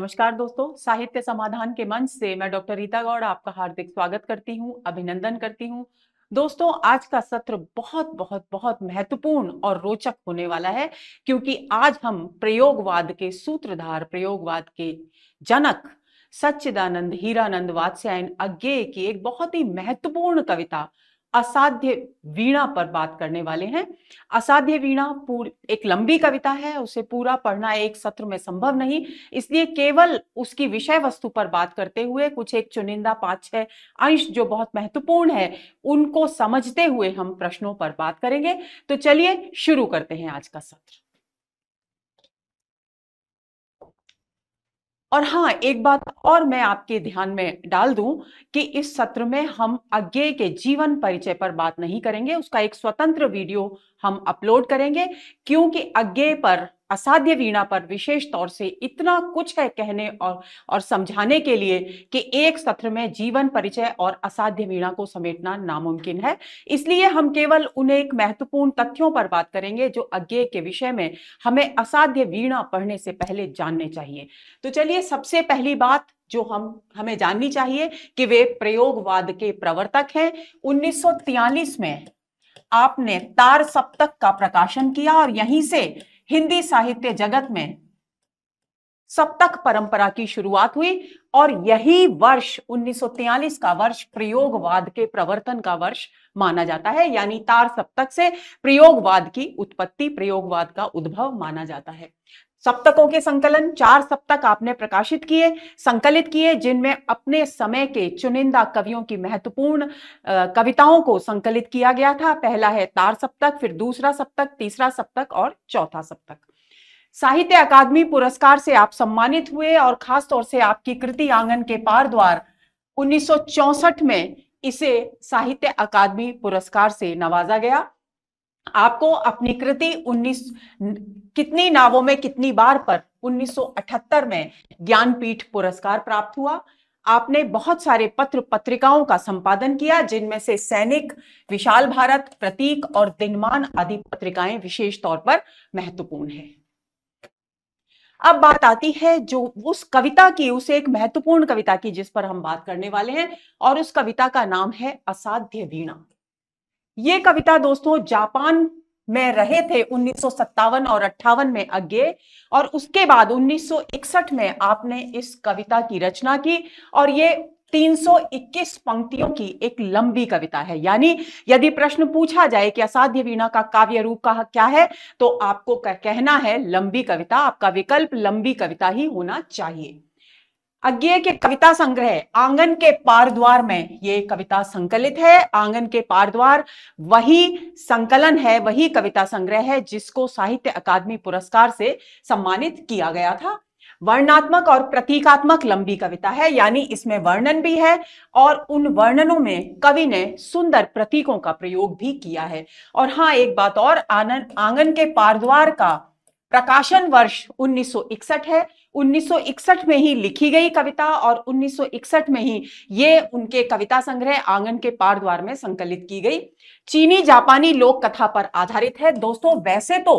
नमस्कार दोस्तों साहित्य समाधान के मंच से मैं डॉक्टर रीता गौड़ आपका हार्दिक स्वागत करती हूं अभिनंदन करती हूं दोस्तों आज का सत्र बहुत बहुत बहुत महत्वपूर्ण और रोचक होने वाला है क्योंकि आज हम प्रयोगवाद के सूत्रधार प्रयोगवाद के जनक सच्चिदानंद हीरानंद वात्स्यायन अज्ञे की एक बहुत ही महत्वपूर्ण कविता असाध्य वीणा पर बात करने वाले हैं असाध्य वीणा पूरी एक लंबी कविता है उसे पूरा पढ़ना एक सत्र में संभव नहीं इसलिए केवल उसकी विषय वस्तु पर बात करते हुए कुछ एक चुनिंदा पांच छह अंश जो बहुत महत्वपूर्ण है उनको समझते हुए हम प्रश्नों पर बात करेंगे तो चलिए शुरू करते हैं आज का सत्र और हाँ एक बात और मैं आपके ध्यान में डाल दूं कि इस सत्र में हम अज्ञे के जीवन परिचय पर बात नहीं करेंगे उसका एक स्वतंत्र वीडियो हम अपलोड करेंगे क्योंकि अज्ञे पर असाध्य वीणा पर विशेष तौर से इतना कुछ है कहने और और समझाने के लिए कि एक सत्र में जीवन परिचय और असाध्य वीणा को समेटना नामुमकिन है इसलिए हम केवल उन्हें एक महत्वपूर्ण तथ्यों पर बात करेंगे जो अज्ञे के विषय में हमें असाध्य वीणा पढ़ने से पहले जानने चाहिए तो चलिए सबसे पहली बात जो हम हमें जाननी चाहिए कि वे प्रयोगवाद के प्रवर्तक हैं उन्नीस में आपने तार सप्तक का प्रकाशन किया और यहीं से हिंदी साहित्य जगत में सप्तक परंपरा की शुरुआत हुई और यही वर्ष 1943 का वर्ष प्रयोगवाद के प्रवर्तन का वर्ष माना जाता है यानी तार सप्तक से प्रयोगवाद की उत्पत्ति प्रयोगवाद का उद्भव माना जाता है सप्तकों के संकलन चार सप्तक आपने प्रकाशित किए संकलित किए जिनमें अपने समय के चुनिंदा कवियों की महत्वपूर्ण कविताओं को संकलित किया गया था पहला है तार सप्तक फिर दूसरा सप्तक तीसरा सप्तक और चौथा सप्तक साहित्य अकादमी पुरस्कार से आप सम्मानित हुए और खास तौर से आपकी कृति आंगन के पार द्वार उन्नीस में इसे साहित्य अकादमी पुरस्कार से नवाजा गया आपको अपनी कृति उन्नीस कितनी नावों में कितनी बार पर 1978 में ज्ञानपीठ पुरस्कार प्राप्त हुआ आपने बहुत सारे पत्र पत्रिकाओं का संपादन किया जिनमें से सैनिक विशाल भारत प्रतीक और दिनमान आदि पत्रिकाएं विशेष तौर पर महत्वपूर्ण है अब बात आती है जो उस कविता की उस एक महत्वपूर्ण कविता की जिस पर हम बात करने वाले हैं और उस कविता का नाम है असाध्य वीणा ये कविता दोस्तों जापान में रहे थे उन्नीस और अट्ठावन में अज्ञे और उसके बाद 1961 में आपने इस कविता की रचना की और ये 321 पंक्तियों की एक लंबी कविता है यानी यदि प्रश्न पूछा जाए कि असाध्य वीणा का काव्य रूप का क्या है तो आपको कहना है लंबी कविता आपका विकल्प लंबी कविता ही होना चाहिए अज्ञे के कविता संग्रह आंगन के पारद्वार में ये कविता संकलित है आंगन के पारद्वार वही संकलन है वही कविता संग्रह है जिसको साहित्य अकादमी पुरस्कार से सम्मानित किया गया था वर्णात्मक और प्रतीकात्मक लंबी कविता है यानी इसमें वर्णन भी है और उन वर्णनों में कवि ने सुंदर प्रतीकों का प्रयोग भी किया है और हाँ एक बात और आनंद आंगन के पारद्वार का प्रकाशन वर्ष 1961 है 1961 में ही लिखी गई कविता और 1961 में ही ये उनके कविता संग्रह आंगन के पार द्वार में संकलित की गई चीनी जापानी लोक कथा पर आधारित है दोस्तों वैसे तो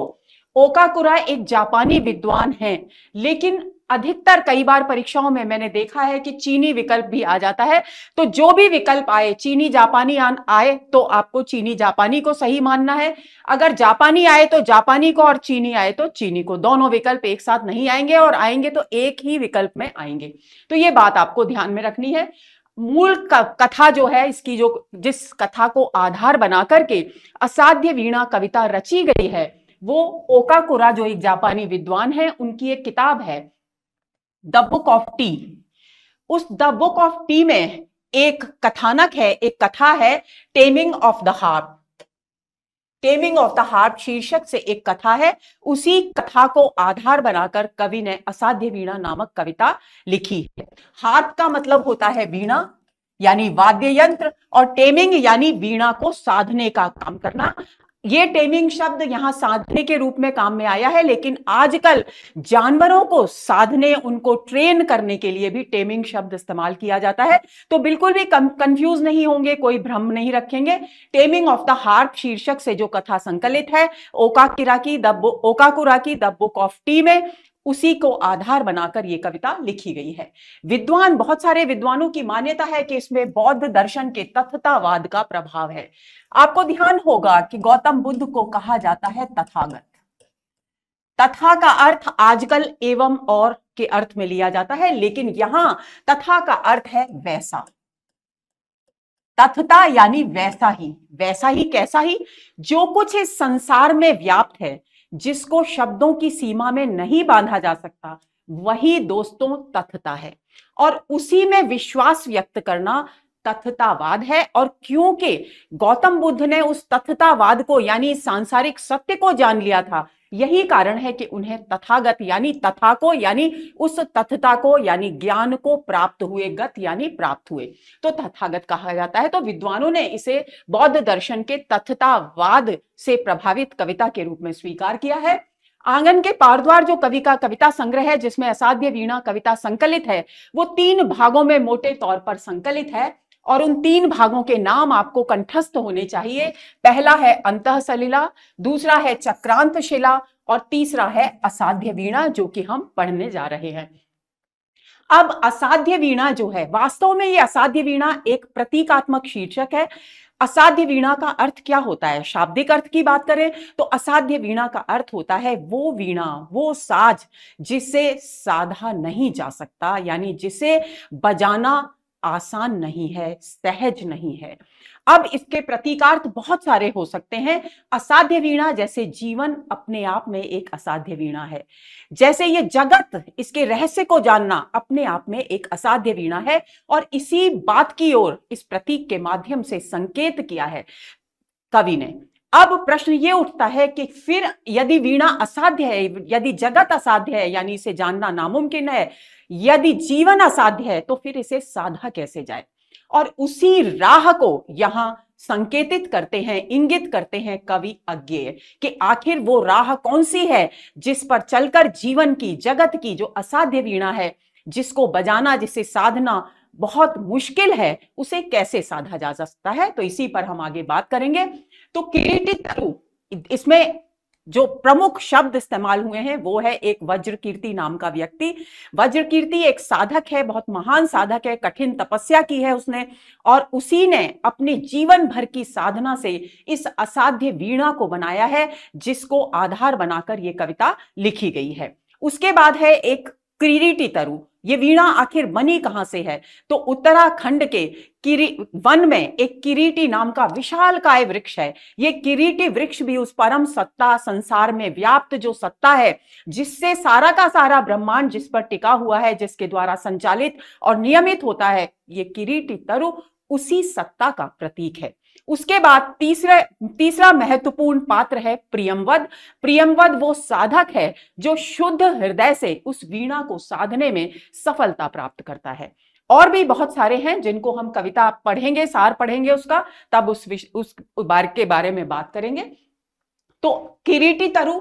ओकाकुरा एक जापानी विद्वान है लेकिन अधिकतर कई बार परीक्षाओं में मैंने देखा है कि चीनी विकल्प भी आ जाता है तो जो भी विकल्प आए चीनी जापानी आए तो आपको चीनी जापानी को सही मानना है अगर जापानी आए तो जापानी को और चीनी आए तो चीनी को दोनों विकल्प एक साथ नहीं आएंगे और आएंगे तो एक ही विकल्प में आएंगे तो ये बात आपको ध्यान में रखनी है मूल कथा जो है इसकी जो जिस कथा को आधार बना करके असाध्य वीणा कविता रची गई है वो ओकाकुरा जो एक जापानी विद्वान है उनकी एक किताब है द बुक ऑफ टी उस द बुक ऑफ टी में एक कथानक है एक कथा है taming of the harp taming of the harp शीर्षक से एक कथा है उसी कथा को आधार बनाकर कवि ने असाध्य वीणा नामक कविता लिखी है हार्प का मतलब होता है वीणा यानी वाद्य यंत्र और टेमिंग यानी वीणा को साधने का काम करना ये टेमिंग शब्द यहां साधने के रूप में काम में आया है लेकिन आजकल जानवरों को साधने उनको ट्रेन करने के लिए भी टेमिंग शब्द इस्तेमाल किया जाता है तो बिल्कुल भी कंफ्यूज नहीं होंगे कोई भ्रम नहीं रखेंगे टेमिंग ऑफ द हार्ट शीर्षक से जो कथा संकलित है ओकाकिराकी द की द बुक ऑफ टी में उसी को आधार बनाकर ये कविता लिखी गई है विद्वान बहुत सारे विद्वानों की मान्यता है कि इसमें बौद्ध दर्शन के तथतावाद का प्रभाव है आपको ध्यान होगा कि गौतम बुद्ध को कहा जाता है तथागत तथा का अर्थ आजकल एवं और के अर्थ में लिया जाता है लेकिन यहां तथा का अर्थ है वैसा तथता यानी वैसा ही वैसा ही कैसा ही जो कुछ इस संसार में व्याप्त है जिसको शब्दों की सीमा में नहीं बांधा जा सकता वही दोस्तों तथ्यता है और उसी में विश्वास व्यक्त करना तथ्यतावाद है और क्योंकि गौतम बुद्ध ने उस तथ्यतावाद को यानी सांसारिक सत्य को जान लिया था यही कारण है कि उन्हें तथागत यानी तथा को यानी उस तथता को यानी ज्ञान को प्राप्त हुए गत यानी प्राप्त हुए तो तथागत कहा जाता है तो विद्वानों ने इसे बौद्ध दर्शन के तथतावाद से प्रभावित कविता के रूप में स्वीकार किया है आंगन के पारद्वार जो कवि का कविता संग्रह है जिसमें असाध्य वीणा कविता संकलित है वो तीन भागों में मोटे तौर पर संकलित है और उन तीन भागों के नाम आपको कंठस्थ होने चाहिए पहला है अंत सलीला दूसरा है चक्रांत शिला और तीसरा है असाध्य वीणा जो कि हम पढ़ने जा रहे हैं अब असाध्य वीणा जो है वास्तव में ये असाध्य वीणा एक प्रतीकात्मक शीर्षक है असाध्य वीणा का अर्थ क्या होता है शाब्दिक अर्थ की बात करें तो असाध्य वीणा का अर्थ होता है वो वीणा वो साज जिसे साधा नहीं जा सकता यानी जिसे बजाना आसान नहीं है सहज नहीं है अब इसके प्रतीकार्थ बहुत सारे हो सकते हैं असाध्य वीणा जैसे जीवन अपने आप में एक असाध्य वीणा है जैसे ये जगत इसके रहस्य को जानना अपने आप में एक असाध्य वीणा है और इसी बात की ओर इस प्रतीक के माध्यम से संकेत किया है कवि ने अब प्रश्न ये उठता है कि फिर यदि वीणा असाध्य है यदि जगत असाध्य है यानी इसे जानना नामुमकिन है यदि जीवन असाध्य है तो फिर इसे साधा कैसे जाए और उसी राह को यहां संकेतित करते हैं इंगित करते हैं कवि अज्ञे कि आखिर वो राह कौन सी है जिस पर चलकर जीवन की जगत की जो असाध्य वीणा है जिसको बजाना जिसे साधना बहुत मुश्किल है उसे कैसे साधा जा सकता है तो इसी पर हम आगे बात करेंगे तो किरीटी तरु इसमें जो प्रमुख शब्द इस्तेमाल हुए हैं वो है एक वज्र कीर्ति नाम का व्यक्ति वज्र कीर्ति एक साधक है बहुत महान साधक है कठिन तपस्या की है उसने और उसी ने अपने जीवन भर की साधना से इस असाध्य वीणा को बनाया है जिसको आधार बनाकर ये कविता लिखी गई है उसके बाद है एक क्रीरिटी तरु ये वीणा आखिर बनी कहां से है तो उत्तराखंड के किरी वन में एक किरीटी नाम का विशाल काय वृक्ष है ये किरीटी वृक्ष भी उस परम सत्ता संसार में व्याप्त जो सत्ता है जिससे सारा का सारा ब्रह्मांड जिस पर टिका हुआ है जिसके द्वारा संचालित और नियमित होता है ये किरीटी तरु उसी सत्ता का प्रतीक है उसके बाद तीसरा तीसरा महत्वपूर्ण पात्र है प्रियमवद प्रियमवद वो साधक है जो शुद्ध हृदय से उस वीणा को साधने में सफलता प्राप्त करता है और भी बहुत सारे हैं जिनको हम कविता पढ़ेंगे सार पढ़ेंगे उसका तब उस उस बार के बारे में बात करेंगे तो किरीटी तरु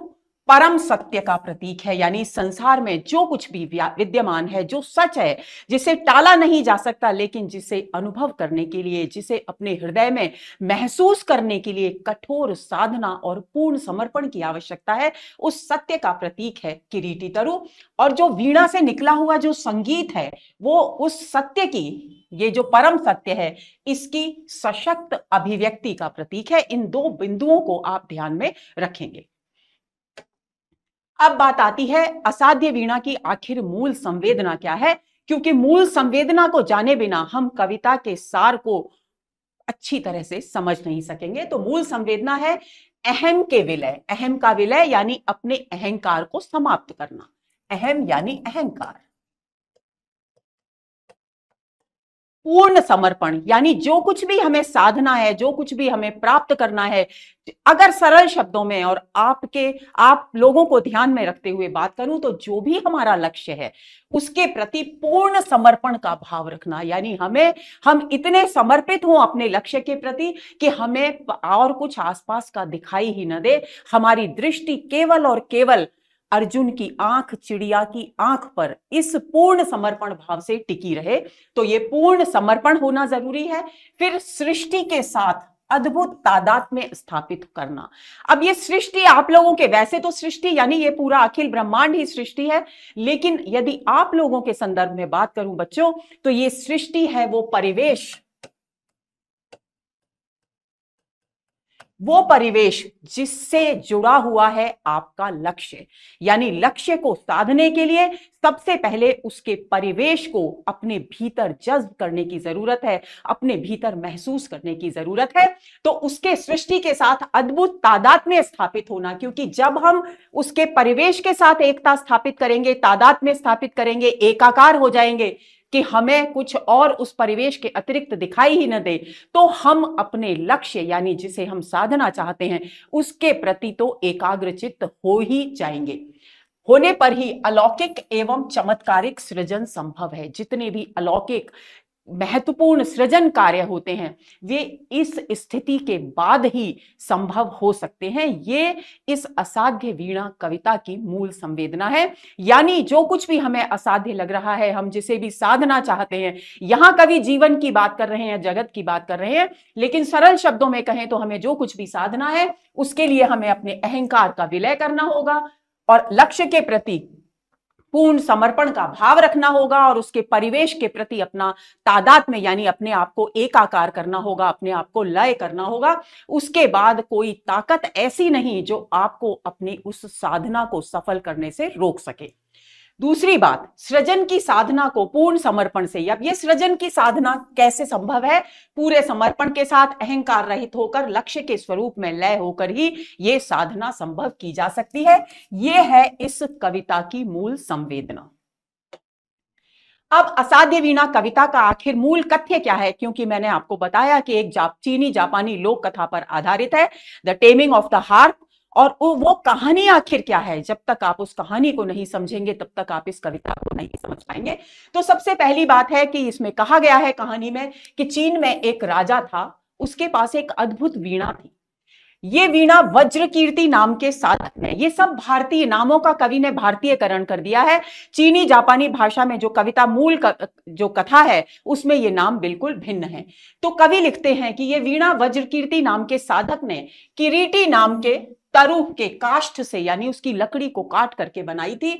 परम सत्य का प्रतीक है यानी संसार में जो कुछ भी विद्यमान है जो सच है जिसे टाला नहीं जा सकता लेकिन जिसे अनुभव करने के लिए जिसे अपने हृदय में महसूस करने के लिए कठोर साधना और पूर्ण समर्पण की आवश्यकता है उस सत्य का प्रतीक है किरीटी तरु और जो वीणा से निकला हुआ जो संगीत है वो उस सत्य की ये जो परम सत्य है इसकी सशक्त अभिव्यक्ति का प्रतीक है इन दो बिंदुओं को आप ध्यान में रखेंगे अब बात आती है असाध्य वीणा की आखिर मूल संवेदना क्या है क्योंकि मूल संवेदना को जाने बिना हम कविता के सार को अच्छी तरह से समझ नहीं सकेंगे तो मूल संवेदना है अहम के विलय अहम का विलय यानी अपने अहंकार को समाप्त करना अहम यानी अहंकार पूर्ण समर्पण यानी जो कुछ भी हमें साधना है जो कुछ भी हमें प्राप्त करना है अगर सरल शब्दों में और आपके आप लोगों को ध्यान में रखते हुए बात करूं तो जो भी हमारा लक्ष्य है उसके प्रति पूर्ण समर्पण का भाव रखना यानी हमें हम इतने समर्पित हों अपने लक्ष्य के प्रति कि हमें और कुछ आसपास का दिखाई ही न दे हमारी दृष्टि केवल और केवल अर्जुन की आंख चिड़िया की आंख पर इस पूर्ण समर्पण भाव से टिकी रहे तो ये पूर्ण समर्पण होना जरूरी है फिर सृष्टि के साथ अद्भुत तादाद में स्थापित करना अब ये सृष्टि आप लोगों के वैसे तो सृष्टि यानी ये पूरा अखिल ब्रह्मांड ही सृष्टि है लेकिन यदि आप लोगों के संदर्भ में बात करूं बच्चों तो ये सृष्टि है वो परिवेश वो परिवेश जिससे जुड़ा हुआ है आपका लक्ष्य यानी लक्ष्य को साधने के लिए सबसे पहले उसके परिवेश को अपने भीतर जज्ब करने की जरूरत है अपने भीतर महसूस करने की जरूरत है तो उसके सृष्टि के साथ अद्भुत तादाद में स्थापित होना क्योंकि जब हम उसके परिवेश के साथ एकता स्थापित करेंगे तादाद में स्थापित करेंगे एकाकार हो जाएंगे कि हमें कुछ और उस परिवेश के अतिरिक्त दिखाई ही न दे तो हम अपने लक्ष्य यानी जिसे हम साधना चाहते हैं उसके प्रति तो एकाग्रचित हो ही जाएंगे होने पर ही अलौकिक एवं चमत्कारिक सृजन संभव है जितने भी अलौकिक महत्वपूर्ण सृजन कार्य होते हैं वे इस स्थिति के बाद ही संभव हो सकते हैं ये इस असाध्य वीणा कविता की मूल संवेदना है यानी जो कुछ भी हमें असाध्य लग रहा है हम जिसे भी साधना चाहते हैं यहां कवि जीवन की बात कर रहे हैं जगत की बात कर रहे हैं लेकिन सरल शब्दों में कहें तो हमें जो कुछ भी साधना है उसके लिए हमें अपने अहंकार का विलय करना होगा और लक्ष्य के प्रति पूर्ण समर्पण का भाव रखना होगा और उसके परिवेश के प्रति अपना तादाद में यानी अपने आप को एकाकार करना होगा अपने आप को लय करना होगा उसके बाद कोई ताकत ऐसी नहीं जो आपको अपनी उस साधना को सफल करने से रोक सके दूसरी बात सृजन की साधना को पूर्ण समर्पण से अब ये सृजन की साधना कैसे संभव है पूरे समर्पण के साथ अहंकार रहित होकर लक्ष्य के स्वरूप में लय होकर ही ये साधना संभव की जा सकती है ये है इस कविता की मूल संवेदना अब असाध्य वीणा कविता का आखिर मूल कथ्य क्या है क्योंकि मैंने आपको बताया कि एक जाप, चीनी जापानी लोक कथा पर आधारित है the taming of the heart और वो वो कहानी आखिर क्या है जब तक आप उस कहानी को नहीं समझेंगे तब तक आप इस कविता को नहीं समझ पाएंगे तो सबसे पहली बात है कि इसमें कहा गया है कहानी में कि चीन में एक राजा था उसके पास एक अद्भुत वीणा थी ये वीणा वज्र कीर्ति नाम के साधक ने ये सब भारतीय नामों का कवि ने भारतीयकरण कर दिया है चीनी जापानी भाषा में जो कविता मूल क, जो कथा है उसमें ये नाम बिल्कुल भिन्न है तो कवि लिखते हैं कि ये वीणा वज्र कीर्ति नाम के साधक ने किरीटी नाम के तरु के काष्ठ से यानी उसकी लकड़ी को काट करके बनाई थी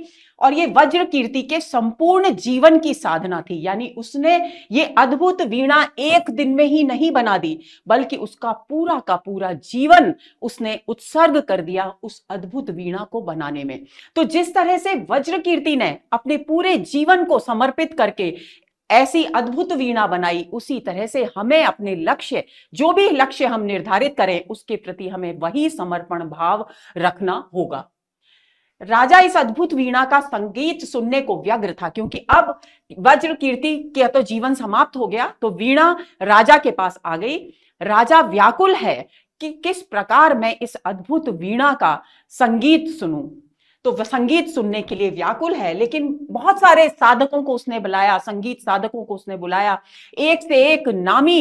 और ये वज्र कीर्ति के संपूर्ण जीवन की साधना थी यानी उसने ये अद्भुत वीणा एक दिन में ही नहीं बना दी बल्कि उसका पूरा का पूरा जीवन उसने उत्सर्ग कर दिया उस अद्भुत वीणा को बनाने में तो जिस तरह से वज्र कीर्ति ने अपने पूरे जीवन को समर्पित करके ऐसी अद्भुत वीणा बनाई उसी तरह से हमें अपने लक्ष्य जो भी लक्ष्य हम निर्धारित करें उसके प्रति हमें वही समर्पण भाव रखना होगा राजा इस अद्भुत वीणा का संगीत सुनने को व्यग्र था क्योंकि अब वज्र कीर्ति के तो जीवन समाप्त हो गया तो वीणा राजा के पास आ गई राजा व्याकुल है कि किस प्रकार मैं इस अद्भुत वीणा का संगीत सुनूं तो वह संगीत सुनने के लिए व्याकुल है लेकिन बहुत सारे साधकों को उसने बुलाया संगीत साधकों को उसने बुलाया एक से एक नामी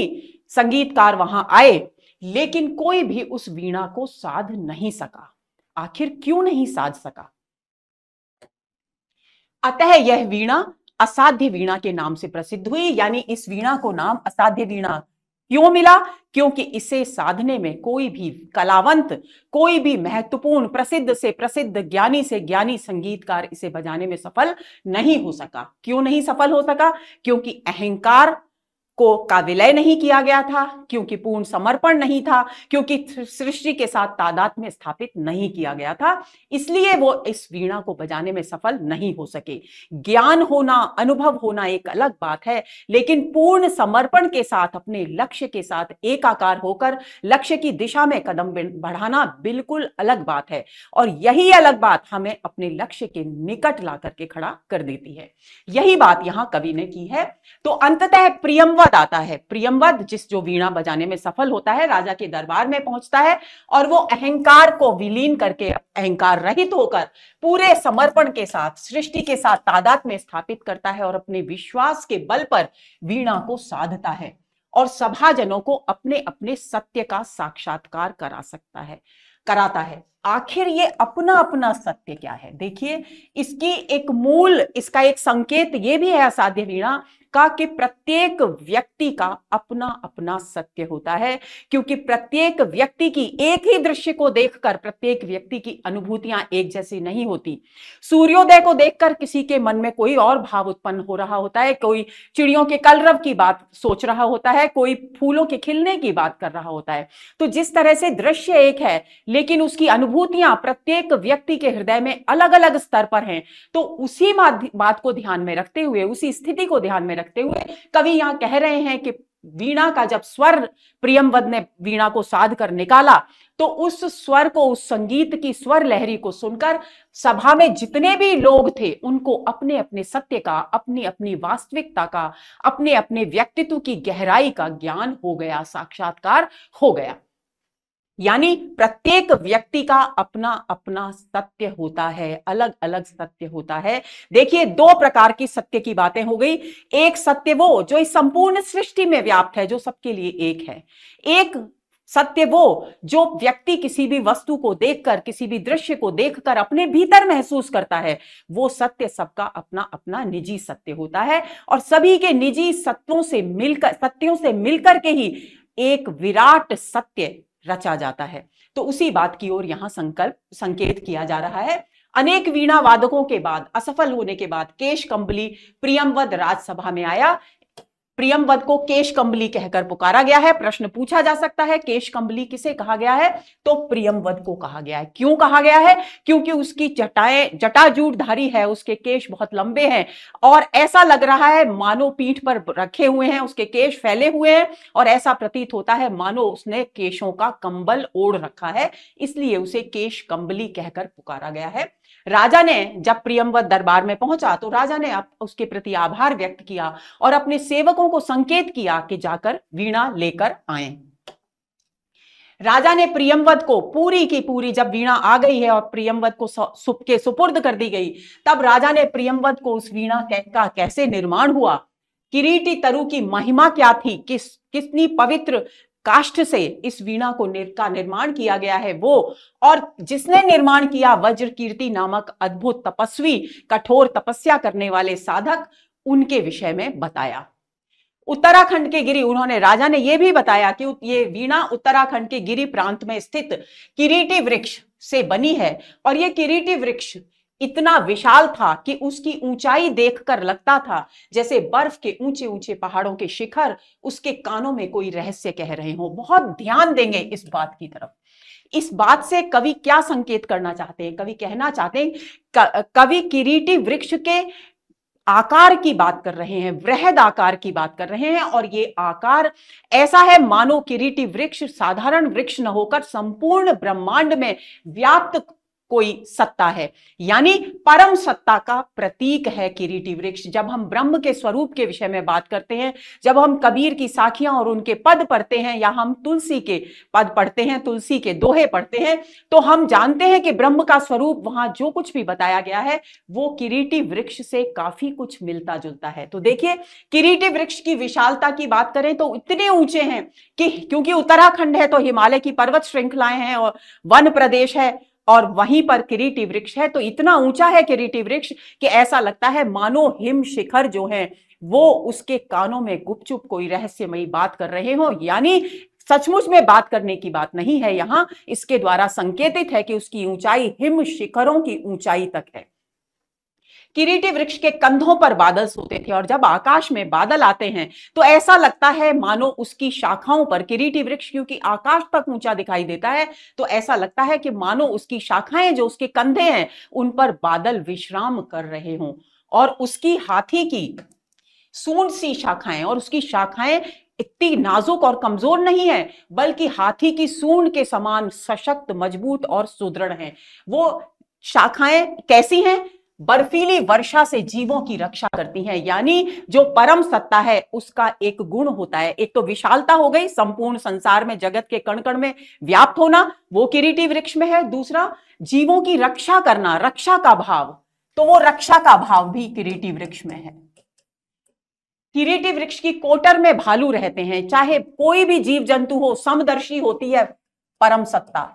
संगीतकार वहां आए लेकिन कोई भी उस वीणा को साध नहीं सका आखिर क्यों नहीं साध सका अतः यह वीणा असाध्य वीणा के नाम से प्रसिद्ध हुई यानी इस वीणा को नाम असाध्य वीणा क्यों मिला क्योंकि इसे साधने में कोई भी कलावंत कोई भी महत्वपूर्ण प्रसिद्ध से प्रसिद्ध ज्ञानी से ज्ञानी संगीतकार इसे बजाने में सफल नहीं हो सका क्यों नहीं सफल हो सका क्योंकि अहंकार को का विलय नहीं किया गया था क्योंकि पूर्ण समर्पण नहीं था क्योंकि सृष्टि के साथ तादाद में स्थापित नहीं किया गया था इसलिए वो इस वीणा को बजाने में सफल नहीं हो सके ज्ञान होना अनुभव होना एक अलग बात है लेकिन पूर्ण समर्पण के साथ अपने लक्ष्य के साथ एकाकार होकर लक्ष्य की दिशा में कदम बढ़ाना बिल्कुल अलग बात है और यही अलग बात हमें अपने लक्ष्य के निकट ला करके खड़ा कर देती है यही बात यहां कवि ने की है तो अंततः प्रियम्वर प्रियमवद आता है प्रियमवद जिस जो वीणा बजाने में सफल होता है राजा के दरबार में पहुंचता है और वो अहंकार को विलीन करके अहंकार रहित होकर पूरे समर्पण के साथ सृष्टि के साथ तादात में स्थापित करता है और अपने विश्वास के बल पर वीणा को साधता है और सभाजनों को अपने अपने सत्य का साक्षात्कार करा सकता है कराता है आखिर ये अपना अपना सत्य क्या है देखिए इसकी एक मूल इसका एक संकेत ये भी है असाध्य वीणा का कि प्रत्येक व्यक्ति का अपना अपना सत्य होता है क्योंकि प्रत्येक व्यक्ति की एक ही दृश्य को देखकर प्रत्येक व्यक्ति की अनुभूतियां एक जैसी नहीं होती सूर्योदय को देखकर किसी के मन में कोई और भाव उत्पन्न हो रहा होता है कोई चिड़ियों के कलरव की बात सोच रहा होता है कोई फूलों के खिलने की बात कर रहा होता है तो जिस तरह से दृश्य एक है लेकिन उसकी अनुभूतियां प्रत्येक व्यक्ति के हृदय में अलग अलग स्तर पर हैं तो उसी बात को ध्यान में रखते हुए उसी स्थिति को ध्यान में रखते हुए कवि यहां कह रहे हैं कि वीणा का जब स्वर प्रियमवद ने वीणा को साध कर निकाला तो उस स्वर को उस संगीत की स्वर लहरी को सुनकर सभा में जितने भी लोग थे उनको अपने अपने सत्य का अपनी अपनी वास्तविकता का अपने अपने व्यक्तित्व की गहराई का ज्ञान हो गया साक्षात्कार हो गया यानी प्रत्येक व्यक्ति का अपना अपना सत्य होता है अलग अलग सत्य होता है देखिए दो प्रकार की सत्य की बातें हो गई एक सत्य वो जो इस संपूर्ण सृष्टि में व्याप्त है जो सबके लिए एक है एक सत्य वो जो व्यक्ति किसी भी वस्तु को देखकर किसी भी दृश्य को देखकर अपने भीतर महसूस करता है वो सत्य सबका अपना अपना निजी सत्य होता है और सभी के निजी सत्यों से मिलकर सत्यों से मिलकर के ही एक विराट सत्य रचा जाता है तो उसी बात की ओर यहाँ संकल्प संकेत किया जा रहा है अनेक वीणा वादकों के बाद असफल होने के बाद केश कंबली प्रियमवद राज्यसभा में आया प्रियम पद को केश कंबली कहकर पुकारा गया है प्रश्न पूछा जा सकता है केश कंबली किसे कहा गया है तो प्रियम वध को कहा गया है क्यों कहा गया है क्योंकि उसकी जटाएं जटाजूटधारी है उसके केश बहुत लंबे हैं और ऐसा लग रहा है मानो पीठ पर रखे हुए हैं उसके केश फैले हुए हैं और ऐसा प्रतीत होता है मानो उसने केशों का कंबल ओढ़ रखा है इसलिए उसे केश कंबली कहकर पुकारा गया है राजा ने जब प्रियमवत दरबार में पहुंचा तो राजा ने उसके प्रति आभार व्यक्त किया और अपने सेवकों को संकेत किया कि जाकर वीणा लेकर आए राजा ने प्रियमवत को पूरी की पूरी जब वीणा आ गई है और प्रियमवत को सुप के सुपुर्द कर दी गई तब राजा ने प्रियमवत को उस वीणा का कैसे निर्माण हुआ किरीटी तरु की महिमा क्या थी किस कितनी पवित्र काष्ठ से इस वीणा को निर, का निर्माण किया गया है वो और जिसने निर्माण किया वज्र कीर्ति नामक अद्भुत तपस्वी कठोर तपस्या करने वाले साधक उनके विषय में बताया उत्तराखंड के गिरी उन्होंने राजा ने यह भी बताया कि ये वीणा उत्तराखंड के गिरी प्रांत में स्थित किरीटी वृक्ष से बनी है और ये किरीटी वृक्ष इतना विशाल था कि उसकी ऊंचाई देखकर लगता था जैसे बर्फ के ऊंचे ऊंचे पहाड़ों के शिखर उसके कानों में कोई रहस्य कह रहे हो बहुत ध्यान देंगे इस बात की तरफ इस बात से कवि क्या संकेत करना चाहते हैं कवि कहना चाहते हैं कवि किरीटी वृक्ष के आकार की बात कर रहे हैं वृहद आकार की बात कर रहे हैं और ये आकार ऐसा है मानो किरीटी वृक्ष साधारण वृक्ष न होकर संपूर्ण ब्रह्मांड में व्याप्त कोई सत्ता है यानी परम सत्ता का प्रतीक है किरीटी वृक्ष जब हम ब्रह्म के स्वरूप के विषय में बात करते हैं जब हम कबीर की साखियां और उनके पद पढ़ते हैं या हम तुलसी के पद पढ़ते हैं तुलसी के दोहे पढ़ते हैं तो हम जानते हैं कि ब्रह्म का स्वरूप वहां जो कुछ भी बताया गया है वो किरीटी वृक्ष से काफी कुछ मिलता जुलता है तो देखिए किरीटी वृक्ष की विशालता की बात करें तो इतने ऊंचे हैं कि क्योंकि उत्तराखंड है तो हिमालय की पर्वत श्रृंखलाएं हैं और वन प्रदेश है और वहीं पर किरीटी वृक्ष है तो इतना ऊंचा है किरीटी वृक्ष कि ऐसा लगता है मानो हिम शिखर जो है वो उसके कानों में गुपचुप कोई रहस्यमयी बात कर रहे हो यानी सचमुच में बात करने की बात नहीं है यहां इसके द्वारा संकेतित है कि उसकी ऊंचाई हिम शिखरों की ऊंचाई तक है किरीटी वृक्ष के कंधों पर बादल सोते थे और जब आकाश में बादल आते हैं तो ऐसा लगता है मानो उसकी शाखाओं पर किरीटी वृक्ष क्योंकि आकाश तक ऊंचा दिखाई देता है तो ऐसा लगता है कि मानो उसकी शाखाएं जो उसके कंधे हैं उन पर बादल विश्राम कर रहे हों और उसकी हाथी की सूंड सी शाखाएं और उसकी शाखाएं इतनी नाजुक और कमजोर नहीं है बल्कि हाथी की सूंड के समान सशक्त मजबूत और सुदृढ़ है वो शाखाएं कैसी हैं बर्फीली वर्षा से जीवों की रक्षा करती है यानी जो परम सत्ता है उसका एक गुण होता है एक तो विशालता हो गई संपूर्ण संसार में जगत के कण कण में व्याप्त होना वो किरीटी वृक्ष में है दूसरा जीवों की रक्षा करना रक्षा का भाव तो वो रक्षा का भाव भी किरीटी वृक्ष में है किरीटी वृक्ष की कोटर में भालू रहते हैं चाहे कोई भी जीव जंतु हो समदर्शी होती है परम सत्ता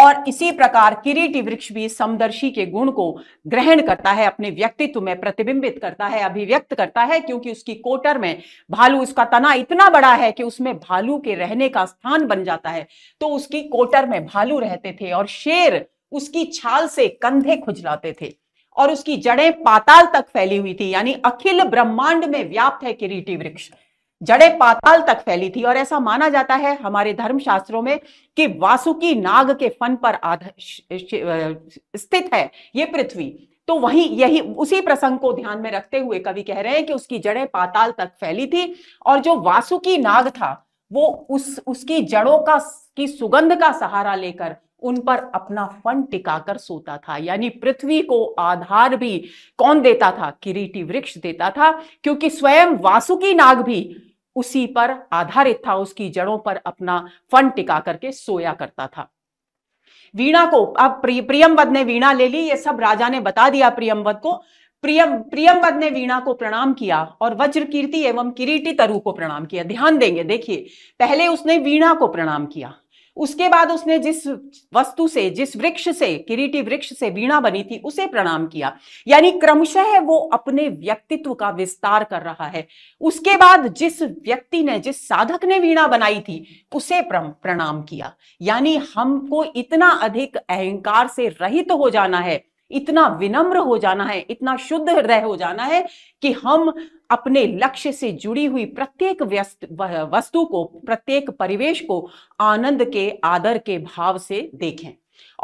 और इसी प्रकार किरीटी वृक्ष भी समदर्शी के गुण को ग्रहण करता है अपने व्यक्तित्व में प्रतिबिंबित करता है अभिव्यक्त करता है क्योंकि उसकी कोटर में भालू उसका तना इतना बड़ा है कि उसमें भालू के रहने का स्थान बन जाता है तो उसकी कोटर में भालू रहते थे और शेर उसकी छाल से कंधे खुजलाते थे और उसकी जड़ें पाताल तक फैली हुई थी यानी अखिल ब्रह्मांड में व्याप्त है किरीटी वृक्ष जड़े पाताल तक फैली थी और ऐसा माना जाता है हमारे धर्मशास्त्रों में कि वासुकी नाग के फन पर स्थित है ये पृथ्वी तो वही यही उसी प्रसंग को ध्यान में रखते हुए कवि कह रहे हैं कि उसकी जड़ें पाताल तक फैली थी और जो वासुकी नाग था वो उस उसकी जड़ों का की सुगंध का सहारा लेकर उन पर अपना फन टिकाकर सोता था यानी पृथ्वी को आधार भी कौन देता था किरीटी वृक्ष देता था क्योंकि स्वयं वासुकी नाग भी उसी पर आधारित था उसकी जड़ों पर अपना फन टिका करके सोया करता था वीणा को अब प्रियमवद ने वीणा ले ली ये सब राजा ने बता दिया प्रियमवद को प्रियम प्रियमवद ने वीणा को प्रणाम किया और वज्र कीर्ति एवं किरीटी तरु को प्रणाम किया ध्यान देंगे देखिए पहले उसने वीणा को प्रणाम किया उसके बाद उसने जिस वस्तु से जिस वृक्ष से किरीटी वृक्ष से वीणा बनी थी उसे प्रणाम किया यानी क्रमशः वो अपने व्यक्तित्व का विस्तार कर रहा है उसके बाद जिस व्यक्ति ने जिस साधक ने वीणा बनाई थी उसे प्रणाम किया यानी हमको इतना अधिक अहंकार से रहित हो जाना है इतना विनम्र हो जाना है इतना शुद्ध हृदय हो जाना है कि हम अपने लक्ष्य से जुड़ी हुई प्रत्येक वस्तु को प्रत्येक परिवेश को आनंद के आदर के भाव से देखें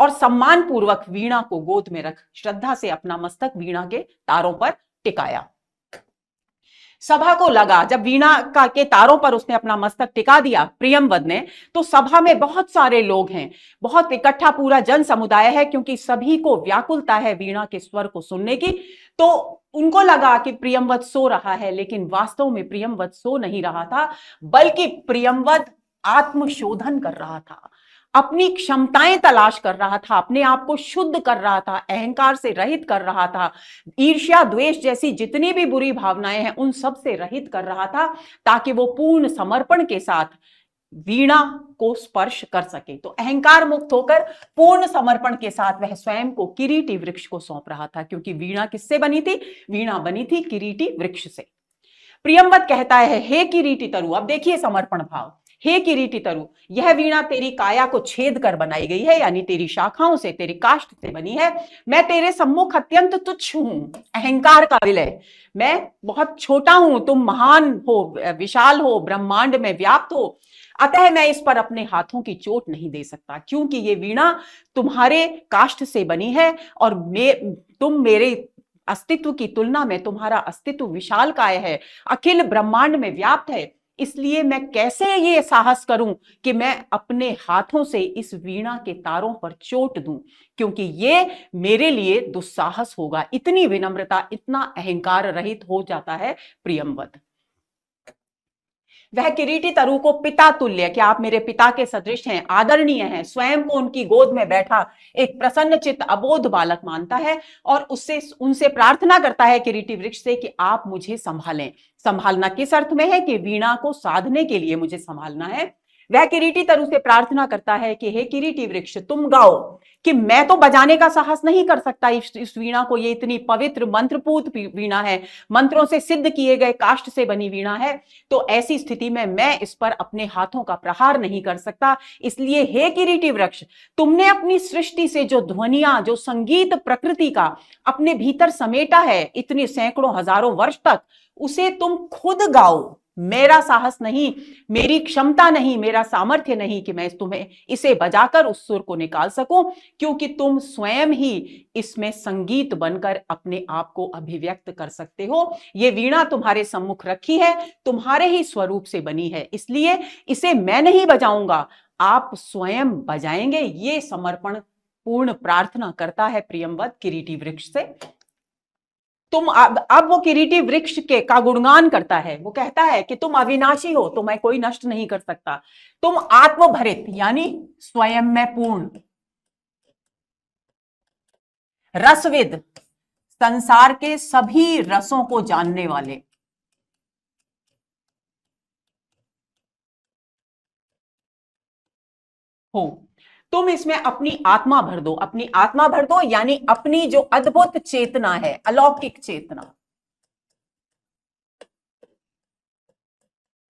और सम्मान पूर्वक वीणा को गोद में रख श्रद्धा से अपना मस्तक वीणा के तारों पर टिकाया सभा को लगा जब वीणा का के तारों पर उसने अपना मस्तक टिका दिया प्रियम ने तो सभा में बहुत सारे लोग हैं बहुत इकट्ठा पूरा जन समुदाय है क्योंकि सभी को व्याकुलता है वीणा के स्वर को सुनने की तो उनको लगा कि प्रियमवत सो रहा है लेकिन वास्तव में प्रियमवत सो नहीं रहा था बल्कि प्रियमवत आत्मशोधन कर रहा था अपनी क्षमताएं तलाश कर रहा था अपने आप को शुद्ध कर रहा था अहंकार से रहित कर रहा था ईर्ष्या द्वेष जैसी जितनी भी बुरी भावनाएं हैं उन सब से रहित कर रहा था ताकि वो पूर्ण समर्पण के साथ वीणा को स्पर्श कर सके तो अहंकार मुक्त होकर पूर्ण समर्पण के साथ वह स्वयं को किरीटी वृक्ष को सौंप रहा था क्योंकि वीणा किससे बनी थी वीणा बनी थी किरीटी वृक्ष से प्रियमवत कहता है हे किरीटी तरु अब देखिए समर्पण भाव हे किरीटी तरु यह वीणा तेरी काया को छेद कर बनाई गई है यानी तेरी शाखाओं से तेरी काष्ठ से बनी है मैं तेरे सम्मुख अत्यंत तुच्छ हूं अहंकार का विलय मैं बहुत छोटा हूं तुम महान हो विशाल हो ब्रह्मांड में व्याप्त हो अतः मैं इस पर अपने हाथों की चोट नहीं दे सकता क्योंकि ये वीणा तुम्हारे काष्ठ से बनी है और मे तुम मेरे अस्तित्व की तुलना में तुम्हारा अस्तित्व विशाल काय है अखिल ब्रह्मांड में व्याप्त है इसलिए मैं कैसे ये साहस करूं कि मैं अपने हाथों से इस वीणा के तारों पर चोट दूं क्योंकि ये मेरे लिए दुस्साहस होगा इतनी विनम्रता इतना अहंकार रहित हो जाता है प्रियमवत वह किरीटी तरु को पिता तुल्य कि आप मेरे पिता के सदृश हैं आदरणीय हैं स्वयं को उनकी गोद में बैठा एक प्रसन्न चित्त अबोध बालक मानता है और उससे उनसे प्रार्थना करता है किरीटी वृक्ष से कि आप मुझे संभालें संभालना किस अर्थ में है कि वीणा को साधने के लिए मुझे संभालना है वह किरीटी तरु से प्रार्थना करता है कि हे किरीटी वृक्ष तुम गाओ कि मैं तो बजाने का साहस नहीं कर सकता इस, इस वीणा को ये इतनी पवित्र मंत्रपूत वीणा है मंत्रों से सिद्ध किए गए काष्ट से बनी वीणा है तो ऐसी स्थिति में मैं इस पर अपने हाथों का प्रहार नहीं कर सकता इसलिए हे किरीटी वृक्ष तुमने अपनी सृष्टि से जो ध्वनिया जो संगीत प्रकृति का अपने भीतर समेटा है इतने सैकड़ों हजारों वर्ष तक उसे तुम खुद गाओ मेरा साहस नहीं मेरी क्षमता नहीं मेरा सामर्थ्य नहीं कि मैं तुम्हें इसे बजाकर उस सुर को निकाल सकूं क्योंकि तुम स्वयं ही इसमें संगीत बनकर अपने आप को अभिव्यक्त कर सकते हो ये वीणा तुम्हारे सम्मुख रखी है तुम्हारे ही स्वरूप से बनी है इसलिए इसे मैं नहीं बजाऊंगा आप स्वयं बजाएंगे ये समर्पण पूर्ण प्रार्थना करता है प्रियमवत किरीटी वृक्ष से तुम अब अब वो किरीटी वृक्ष के का गुणगान करता है वो कहता है कि तुम अविनाशी हो तो मैं कोई नष्ट नहीं कर सकता तुम आत्मभरित यानी स्वयं में पूर्ण रसविद संसार के सभी रसों को जानने वाले हो तुम इसमें अपनी आत्मा भर दो अपनी आत्मा भर दो यानी अपनी जो अद्भुत चेतना है अलौकिक चेतना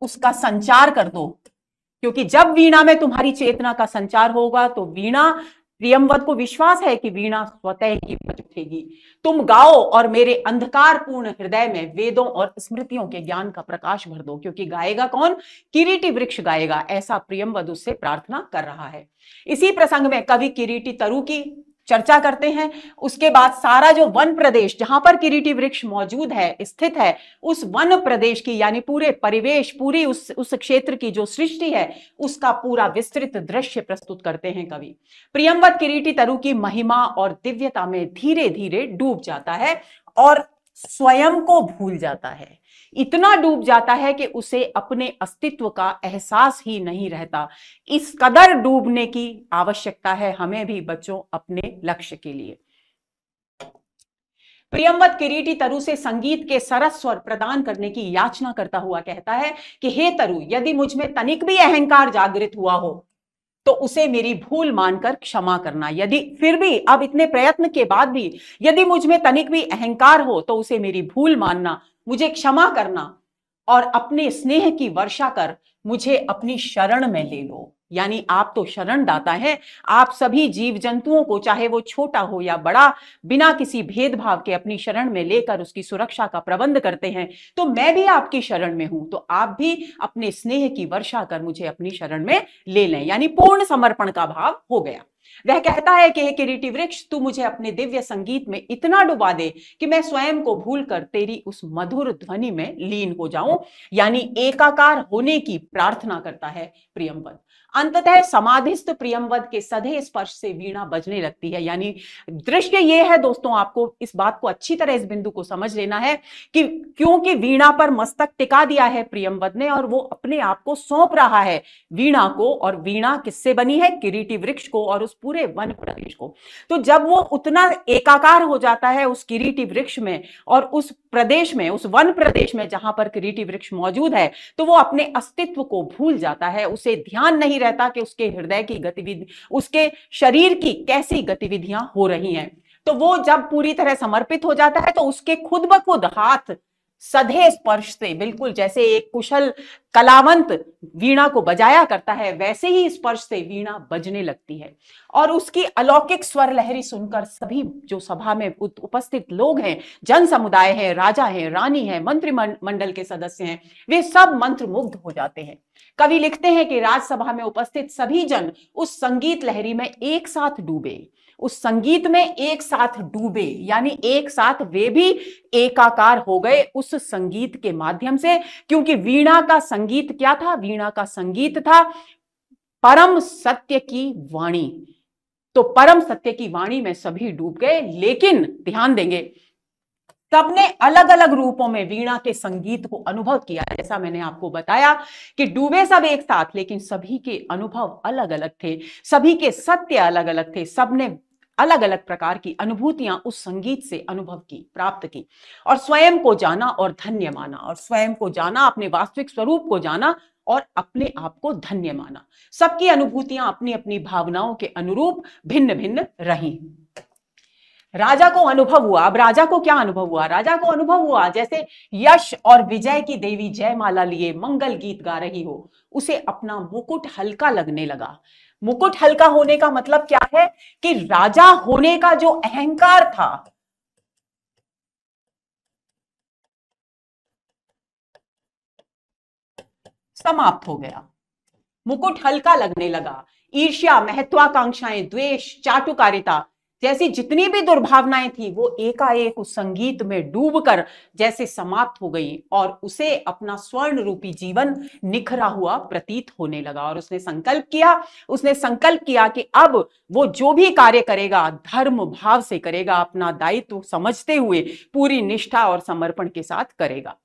उसका संचार कर दो क्योंकि जब वीणा में तुम्हारी चेतना का संचार होगा तो वीणा प्रियमवत को विश्वास है कि वीणा स्वतः ही बज उठेगी तुम गाओ और मेरे अंधकार पूर्ण हृदय में वेदों और स्मृतियों के ज्ञान का प्रकाश भर दो क्योंकि गाएगा कौन किरीटी वृक्ष गाएगा ऐसा प्रियमवद उससे प्रार्थना कर रहा है इसी प्रसंग में कवि किरीटी तरु की चर्चा करते हैं उसके बाद सारा जो वन प्रदेश जहां पर किरीटी वृक्ष मौजूद है स्थित है उस वन प्रदेश की यानी पूरे परिवेश पूरी उस उस क्षेत्र की जो सृष्टि है उसका पूरा विस्तृत दृश्य प्रस्तुत करते हैं कवि प्रियमवत किरीटी तरु की महिमा और दिव्यता में धीरे धीरे डूब जाता है और स्वयं को भूल जाता है इतना डूब जाता है कि उसे अपने अस्तित्व का एहसास ही नहीं रहता इस कदर डूबने की आवश्यकता है हमें भी बच्चों अपने लक्ष्य के लिए प्रियमवत किरीटी तरु से संगीत के सरस स्वर प्रदान करने की याचना करता हुआ कहता है कि हे तरु यदि मुझ में तनिक भी अहंकार जागृत हुआ हो तो उसे मेरी भूल मानकर क्षमा करना यदि फिर भी अब इतने प्रयत्न के बाद भी यदि मुझ में तनिक भी अहंकार हो तो उसे मेरी भूल मानना मुझे क्षमा करना और अपने स्नेह की वर्षा कर मुझे अपनी शरण में ले लो यानी आप तो शरण दाता है आप सभी जीव जंतुओं को चाहे वो छोटा हो या बड़ा बिना किसी भेदभाव के अपनी शरण में लेकर उसकी सुरक्षा का प्रबंध करते हैं तो मैं भी आपकी शरण में हूं तो आप भी अपने स्नेह की वर्षा कर मुझे अपनी शरण में ले लें यानी पूर्ण समर्पण का भाव हो गया वह कहता है कि हे किरीटी वृक्ष तू मुझे अपने दिव्य संगीत में इतना डुबा दे कि मैं स्वयं को भूलकर तेरी उस मधुर ध्वनि में लीन हो जाऊं यानी एकाकार होने की प्रार्थना करता है प्रियम्बद अंततः समाधिस्थ प्रियमवद के सधे स्पर्श से वीणा बजने लगती है यानी दृश्य ये है दोस्तों आपको इस बात को अच्छी तरह इस बिंदु को समझ लेना है कि क्योंकि वीणा पर मस्तक टिका दिया है प्रियमवद ने और वो अपने आप को सौंप रहा है वीणा को और वीणा किससे बनी है किरीटी वृक्ष को और उस पूरे वन प्रदेश को तो जब वो उतना एकाकार हो जाता है उस किरीटी वृक्ष में और उस प्रदेश में उस वन प्रदेश में जहां पर किरीटी वृक्ष मौजूद है तो वो अपने अस्तित्व को भूल जाता है उसे ध्यान नहीं रहता कि उसके हृदय की गतिविधि उसके शरीर की कैसी गतिविधियां हो रही हैं तो वो जब पूरी तरह समर्पित हो जाता है तो उसके खुद ब खुद हाथ सधे स्पर्श से बिल्कुल जैसे एक कुशल कलावंत वीणा को बजाया करता है वैसे ही स्पर्श से वीणा बजने लगती है और उसकी अलौकिक स्वर लहरी सुनकर सभी जो सभा में उपस्थित लोग हैं जन समुदाय है राजा है रानी है मंत्रिमंडल के सदस्य हैं वे सब मंत्र मुग्ध हो जाते हैं कवि लिखते हैं कि राजसभा में उपस्थित सभी जन उस संगीत लहरी में एक साथ डूबे उस संगीत में एक साथ डूबे यानी एक साथ वे भी एकाकार हो गए उस संगीत के माध्यम से क्योंकि वीणा का संगीत क्या था वीणा का संगीत था परम सत्य की वाणी तो परम सत्य की वाणी में सभी डूब गए लेकिन ध्यान देंगे सबने अलग अलग रूपों में वीणा के संगीत को अनुभव किया जैसा मैंने आपको बताया कि डूबे सब एक साथ लेकिन सभी के अनुभव अलग अलग थे सभी के सत्य अलग अलग थे सबने अलग अलग प्रकार की अनुभूतियां उस संगीत से अनुभव की प्राप्त की और स्वयं को जाना और धन्य माना और स्वयं को जाना अपने वास्तविक स्वरूप को जाना और अपने आप को धन्य माना सबकी अनुभूतियां अपनी अपनी भावनाओं के अनुरूप भिन्न भिन्न रही राजा को अनुभव हुआ अब राजा को क्या अनुभव हुआ राजा को अनुभव हुआ जैसे यश और विजय की देवी जयमाला लिए मंगल गीत गा रही हो उसे अपना मुकुट हल्का लगने लगा मुकुट हल्का होने का मतलब क्या है कि राजा होने का जो अहंकार था समाप्त हो गया मुकुट हल्का लगने लगा ईर्ष्या महत्वाकांक्षाएं द्वेष चाटुकारिता जैसी जितनी भी दुर्भावनाएं थी वो एकाएक उस संगीत में डूबकर जैसे समाप्त हो गई और उसे अपना स्वर्ण रूपी जीवन निखरा हुआ प्रतीत होने लगा और उसने संकल्प किया उसने संकल्प किया कि अब वो जो भी कार्य करेगा धर्म भाव से करेगा अपना दायित्व समझते हुए पूरी निष्ठा और समर्पण के साथ करेगा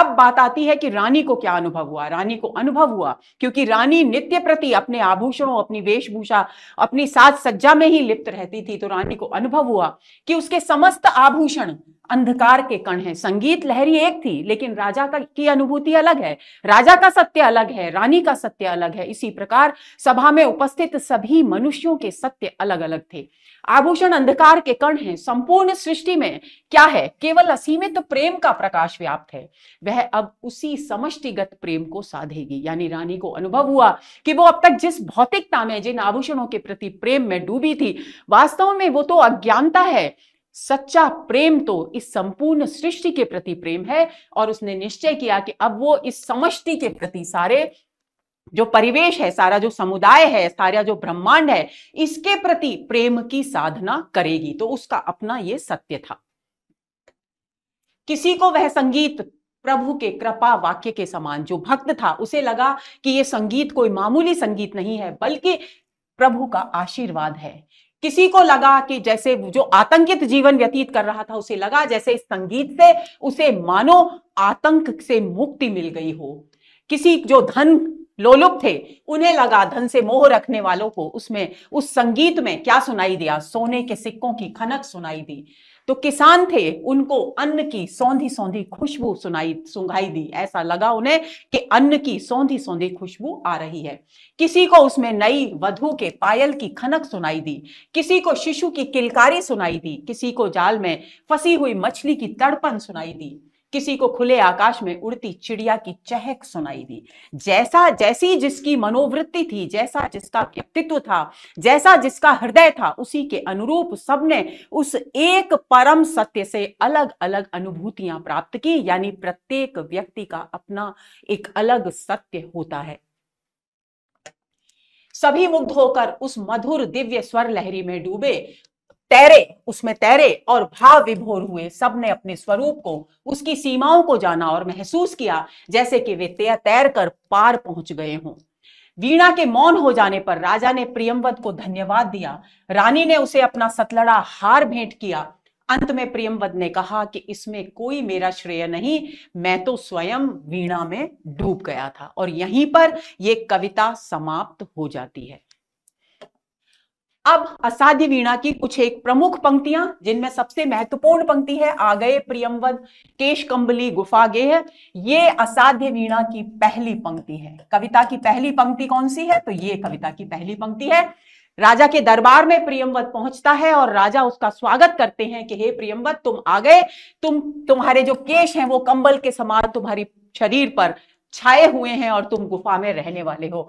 अब बात आती है कि रानी को क्या अनुभव हुआ रानी को अनुभव हुआ क्योंकि रानी नित्य प्रति अपने आभूषणों अपनी वेशभूषा अपनी साज सज्जा में ही लिप्त रहती थी तो रानी को अनुभव हुआ कि उसके समस्त आभूषण अंधकार के कण हैं संगीत लहरी एक थी लेकिन राजा का की अनुभूति अलग है राजा का सत्य अलग है रानी का सत्य अलग है इसी प्रकार सभा में उपस्थित सभी मनुष्यों के सत्य अलग अलग थे आभूषण अंधकार के कण हैं संपूर्ण सृष्टि में क्या है केवल असीमित तो प्रेम का प्रकाश व्याप्त है वह अब उसी समष्टिगत प्रेम को साधेगी यानी रानी को अनुभव हुआ कि वो अब तक जिस भौतिकता में जिन आभूषणों के प्रति प्रेम में डूबी थी वास्तव में वो तो अज्ञानता है सच्चा प्रेम तो इस संपूर्ण सृष्टि के प्रति प्रेम है और उसने निश्चय किया कि अब वो इस समष्टि के प्रति सारे जो परिवेश है सारा जो समुदाय है सारा जो ब्रह्मांड है इसके प्रति प्रेम की साधना करेगी तो उसका अपना ये सत्य था किसी को वह संगीत प्रभु के कृपा वाक्य के समान जो भक्त था उसे लगा कि ये संगीत कोई मामूली संगीत नहीं है बल्कि प्रभु का आशीर्वाद है किसी को लगा कि जैसे जो आतंकित जीवन व्यतीत कर रहा था उसे लगा जैसे इस संगीत से उसे मानो आतंक से मुक्ति मिल गई हो किसी जो धन लोलुप थे उन्हें लगा धन से मोह रखने वालों को उसमें उस संगीत में क्या सुनाई दिया सोने के सिक्कों की खनक सुनाई दी तो किसान थे उनको अन्न की सौंधी सौंधी खुशबू सुनाई सुंघाई दी ऐसा लगा उन्हें कि अन्न की सौंधी सौंधी खुशबू आ रही है किसी को उसमें नई वधु के पायल की खनक सुनाई दी किसी को शिशु की किलकारी सुनाई दी किसी को जाल में फंसी हुई मछली की तड़पन सुनाई दी किसी को खुले आकाश में उड़ती चिड़िया की चहक सुनाई दी जैसा जैसी जिसकी मनोवृत्ति थी जैसा जिसका व्यक्तित्व था जैसा जिसका हृदय था उसी के अनुरूप सबने उस एक परम सत्य से अलग अलग अनुभूतियां प्राप्त की यानी प्रत्येक व्यक्ति का अपना एक अलग सत्य होता है सभी मुग्ध होकर उस मधुर दिव्य स्वर लहरी में डूबे तैरे उसमें तैरे और भाव विभोर हुए सबने अपने स्वरूप को उसकी सीमाओं को जाना और महसूस किया जैसे कि वे तैर कर पार पहुंच गए हों वीणा के मौन हो जाने पर राजा ने प्रियमवत को धन्यवाद दिया रानी ने उसे अपना सतलड़ा हार भेंट किया अंत में प्रियमवत ने कहा कि इसमें कोई मेरा श्रेय नहीं मैं तो स्वयं वीणा में डूब गया था और यहीं पर यह कविता समाप्त हो जाती है अब असाध्य वीणा की कुछ एक प्रमुख पंक्तियां जिनमें सबसे महत्वपूर्ण पंक्ति है आ गए प्रियमवद केश कंबली गुफा गे है ये असाध्य वीणा की पहली पंक्ति है कविता की पहली पंक्ति कौन सी है तो ये कविता की पहली पंक्ति है राजा के दरबार में प्रियमवत पहुंचता है और राजा उसका स्वागत करते हैं कि हे प्रियमवत तुम आ गए तुम तुम्हारे जो केश हैं वो कंबल के समान तुम्हारी शरीर पर छाए हुए हैं और तुम गुफा में रहने वाले हो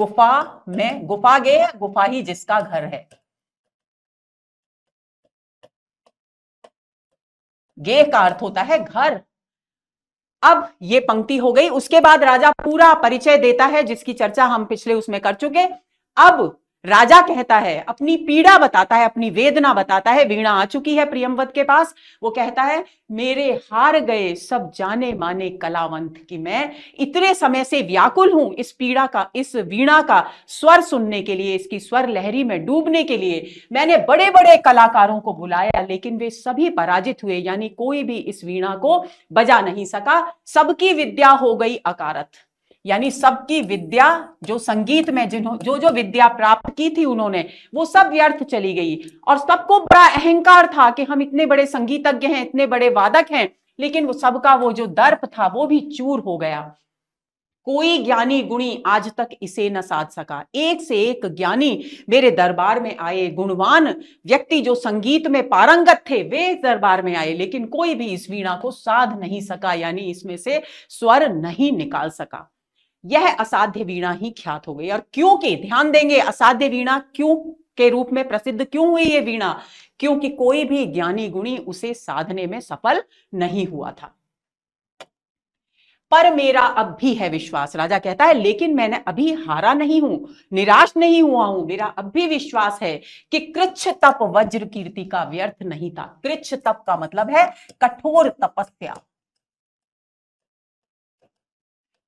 गुफा में गुफा गए गुफा ही जिसका घर है गे का अर्थ होता है घर अब ये पंक्ति हो गई उसके बाद राजा पूरा परिचय देता है जिसकी चर्चा हम पिछले उसमें कर चुके अब राजा कहता है अपनी पीड़ा बताता है अपनी वेदना बताता है वीणा आ चुकी है प्रियमवत के पास वो कहता है मेरे हार गए सब जाने माने कलावंत कि मैं इतने समय से व्याकुल हूं इस पीड़ा का इस वीणा का स्वर सुनने के लिए इसकी स्वर लहरी में डूबने के लिए मैंने बड़े बड़े कलाकारों को बुलाया लेकिन वे सभी पराजित हुए यानी कोई भी इस वीणा को बजा नहीं सका सबकी विद्या हो गई अकारत यानी सबकी विद्या जो संगीत में जिन्हों जो जो विद्या प्राप्त की थी उन्होंने वो सब व्यर्थ चली गई और सबको बड़ा अहंकार था कि हम इतने बड़े संगीतज्ञ हैं इतने बड़े वादक हैं लेकिन वो सबका वो जो दर्प था वो भी चूर हो गया कोई ज्ञानी गुणी आज तक इसे न साध सका एक से एक ज्ञानी मेरे दरबार में आए गुणवान व्यक्ति जो संगीत में पारंगत थे वे दरबार में आए लेकिन कोई भी इस वीणा को साध नहीं सका यानी इसमें से स्वर नहीं निकाल सका यह असाध्य वीणा ही ख्यात हो गई और क्योंकि ध्यान देंगे असाध्य वीणा क्यों के रूप में प्रसिद्ध क्यों हुई ये वीणा क्योंकि कोई भी ज्ञानी गुणी उसे साधने में सफल नहीं हुआ था पर मेरा अब भी है विश्वास राजा कहता है लेकिन मैंने अभी हारा नहीं हूं निराश नहीं हुआ हूं मेरा अब भी विश्वास है कि कृच्छ तप वज्र कीर्ति का व्यर्थ नहीं था कृच्छ तप का मतलब है कठोर तपस्या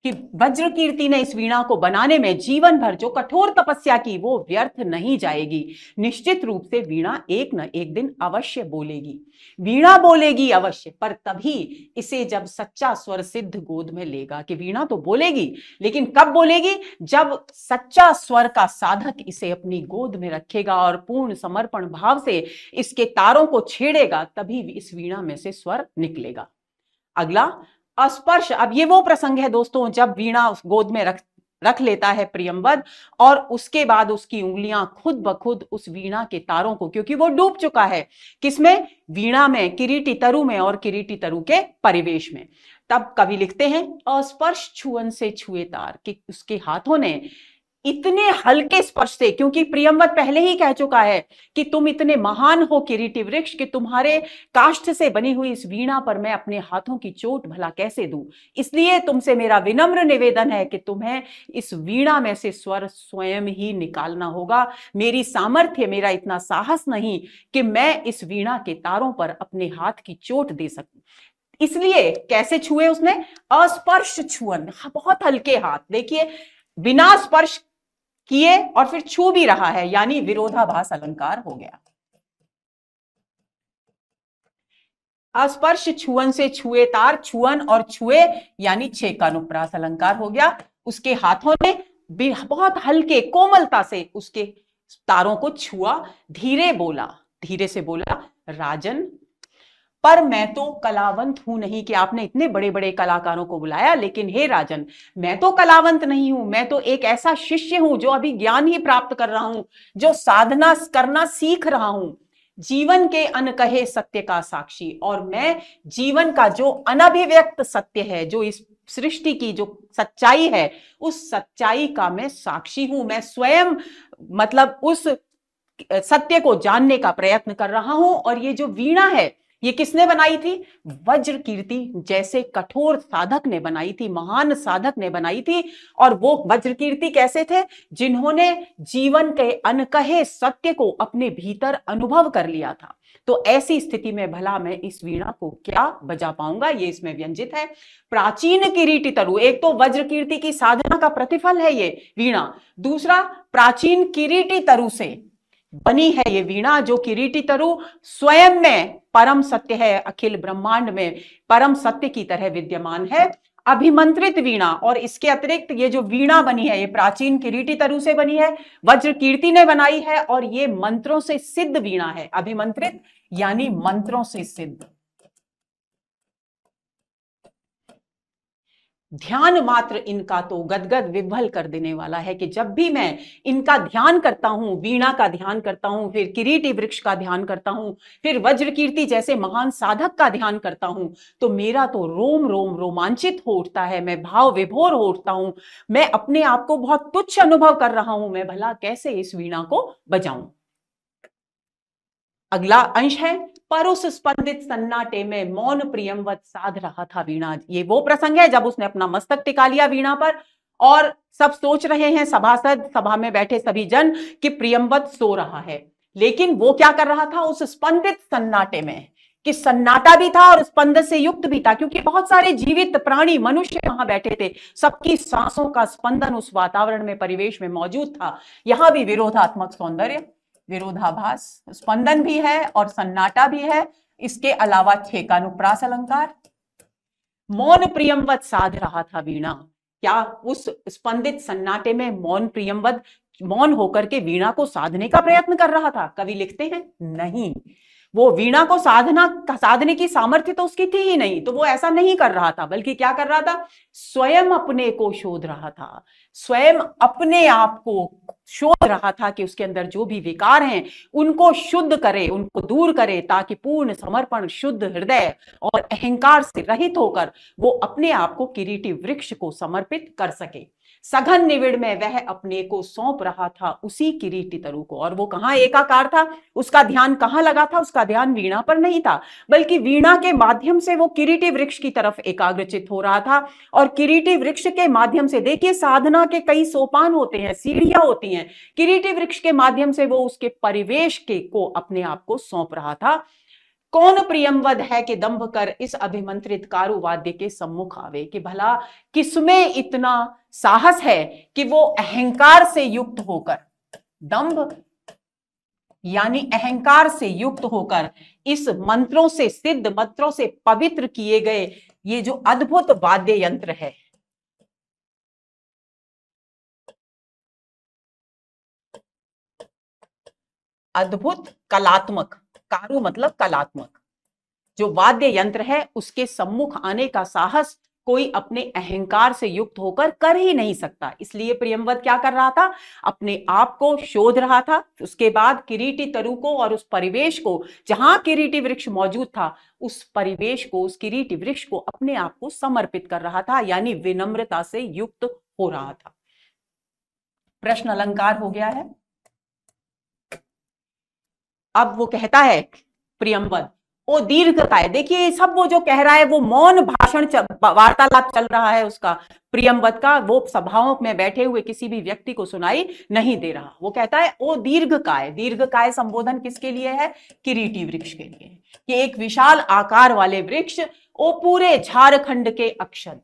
कि वज्र कीर्ति ने इस वीणा को बनाने में जीवन भर जो कठोर तपस्या की वो व्यर्थ नहीं जाएगी निश्चित रूप से वीणा एक न एक दिन अवश्य बोलेगी वीणा बोलेगी अवश्य पर तभी इसे जब सच्चा स्वर सिद्ध गोद में लेगा कि वीणा तो बोलेगी लेकिन कब बोलेगी जब सच्चा स्वर का साधक इसे अपनी गोद में रखेगा और पूर्ण समर्पण भाव से इसके तारों को छेड़ेगा तभी इस वीणा में से स्वर निकलेगा अगला अस्पर्श अब ये वो प्रसंग है दोस्तों जब वीणा उस गोद में रख रख लेता है प्रियमवद और उसके बाद उसकी उंगलियां खुद ब खुद उस वीणा के तारों को क्योंकि वो डूब चुका है किसमें वीणा में किरीटी तरु में और किरीटी तरु के परिवेश में तब कवि लिखते हैं अस्पर्श छुअन से छुए तार कि उसके हाथों ने इतने हल्के स्पर्श से क्योंकि प्रियमवत पहले ही कह चुका है कि तुम इतने महान हो किरीटी वृक्ष कि तुम्हारे काष्ठ से बनी हुई इस वीणा पर मैं अपने हाथों की चोट भला कैसे दूं इसलिए तुमसे मेरा विनम्र निवेदन है कि तुम्हें इस वीणा में से स्वर स्वयं ही निकालना होगा मेरी सामर्थ्य मेरा इतना साहस नहीं कि मैं इस वीणा के तारों पर अपने हाथ की चोट दे सकू इसलिए कैसे छुए उसने अस्पर्श छुअन हाँ, बहुत हल्के हाथ देखिए बिना स्पर्श किए और फिर छू भी रहा है यानी विरोधाभास अलंकार हो गया अस्पर्श छुअन से छुए तार छुअन और छुए यानी छे अनुप्रास अलंकार हो गया उसके हाथों ने बहुत हल्के कोमलता से उसके तारों को छुआ धीरे बोला धीरे से बोला राजन पर मैं तो कलावंत हूं नहीं कि आपने इतने बड़े बड़े कलाकारों को बुलाया लेकिन हे राजन मैं तो कलावंत नहीं हूं मैं तो एक ऐसा शिष्य हूं जो अभी ज्ञान ही प्राप्त कर रहा हूं जो साधना करना सीख रहा हूं जीवन के अनकहे सत्य का साक्षी और मैं जीवन का जो अनभिव्यक्त सत्य है जो इस सृष्टि की जो सच्चाई है उस सच्चाई का मैं साक्षी हूं मैं स्वयं मतलब उस सत्य को जानने का प्रयत्न कर रहा हूं और ये जो वीणा है ये किसने बनाई थी वज्र कीर्ति जैसे कठोर साधक ने बनाई थी महान साधक ने बनाई थी और वो वज्र कीर्ति कैसे थे जिन्होंने जीवन के अनकहे सत्य को अपने भीतर अनुभव कर लिया था तो ऐसी स्थिति में भला मैं इस वीणा को क्या बजा पाऊंगा ये इसमें व्यंजित है प्राचीन किरीटी तरु एक तो वज्र कीर्ति की साधना का प्रतिफल है ये वीणा दूसरा प्राचीन किरीटी तरु से बनी है ये वीणा जो कि रीटी तरु स्वयं में परम सत्य है अखिल ब्रह्मांड में परम सत्य की तरह विद्यमान है अभिमंत्रित वीणा और इसके अतिरिक्त ये जो वीणा बनी है ये प्राचीन किरीटी तरु से बनी है वज्र कीर्ति ने बनाई है और ये मंत्रों से सिद्ध वीणा है अभिमंत्रित यानी मंत्रों से सिद्ध ध्यान मात्र इनका तो गदगद विभल कर देने वाला है कि जब भी मैं इनका ध्यान करता हूँ वीणा का ध्यान करता हूं फिर किरीटी वृक्ष का ध्यान करता हूँ फिर वज्र कीर्ति जैसे महान साधक का ध्यान करता हूँ तो मेरा तो रोम रोम रोमांचित हो उठता है मैं भाव विभोर हो उठता हूं मैं अपने आप को बहुत तुच्छ अनुभव कर रहा हूं मैं भला कैसे इस वीणा को बजाऊं अगला अंश है स्पंदित सन्नाटे में मौन प्रियमवत साध रहा था वीणा ये वो प्रसंग है जब उसने अपना मस्तक टिका लिया वीणा पर और सब सोच रहे हैं सभासद सभा में बैठे सभी जन कि प्रियमवत सो रहा है लेकिन वो क्या कर रहा था उस स्पंदित सन्नाटे में कि सन्नाटा भी था और स्पंद से युक्त भी था क्योंकि बहुत सारे जीवित प्राणी मनुष्य वहां बैठे थे सबकी सांसों का स्पंदन उस वातावरण में परिवेश में मौजूद था यहां भी विरोधात्मक सौंदर्य विरोधाभास स्पंदन भी है और सन्नाटा भी है इसके अलावा छेकानुप्रास अलंकार मौन प्रियमवत साध रहा था वीणा क्या उस स्पंदित सन्नाटे में मौन प्रियमवत मौन होकर के वीणा को साधने का प्रयत्न कर रहा था कवि लिखते हैं नहीं वो वीणा को साधना साधने की सामर्थ्य तो उसकी थी ही नहीं तो वो ऐसा नहीं कर रहा था बल्कि क्या कर रहा था स्वयं अपने को शोध रहा था स्वयं अपने आप को शोध रहा था कि उसके अंदर जो भी विकार हैं उनको शुद्ध करे उनको दूर करे ताकि पूर्ण समर्पण शुद्ध हृदय और अहंकार से रहित होकर वो अपने आप को किरीटी वृक्ष को समर्पित कर सके सघन निविड़ में वह अपने को सौंप रहा था उसी किरीटी तरु को और वो कहाँ एकाकार था उसका ध्यान कहाँ लगा था उसका ध्यान वीणा पर नहीं था बल्कि वीणा के माध्यम से वो किरीटी वृक्ष की तरफ एकाग्रचित हो रहा था और किरीटी वृक्ष के माध्यम से देखिए साधना के कई सोपान होते हैं सीढ़ियां होती हैं किरीटी वृक्ष के माध्यम से वो उसके परिवेश के को अपने आप को सौंप रहा था कौन प्रियमवद है कि दंभ कर इस अभिमंत्रित कारुवाद्य के सम्मुख आवे कि भला किसमें इतना साहस है कि वो अहंकार से युक्त होकर दंभ यानी अहंकार से युक्त होकर इस मंत्रों से सिद्ध मंत्रों से पवित्र किए गए ये जो अद्भुत वाद्य यंत्र है अद्भुत कलात्मक कारु मतलब कलात्मक जो वाद्य यंत्र है उसके सम्मुख आने का साहस कोई अपने अहंकार से युक्त होकर कर ही नहीं सकता इसलिए प्रियमवत क्या कर रहा था अपने आप को शोध रहा था उसके बाद किरीटी तरु को और उस परिवेश को जहां किरीटी वृक्ष मौजूद था उस परिवेश को उस किरीटी वृक्ष को अपने आप को समर्पित कर रहा था यानी विनम्रता से युक्त हो रहा था प्रश्न अलंकार हो गया है अब वो कहता है प्रियम्बर वो दीर्घ का है देखिए सब वो जो कह रहा है वो मौन भाषण वार्तालाप चल रहा है उसका प्रियमवत का वो सभाओं में बैठे हुए किसी भी व्यक्ति को सुनाई नहीं दे रहा वो कहता है ओ दीर्घ काय दीर्घ काय संबोधन किसके लिए है किरीटी वृक्ष के लिए कि एक विशाल आकार वाले वृक्ष ओ पूरे झारखंड के अक्षर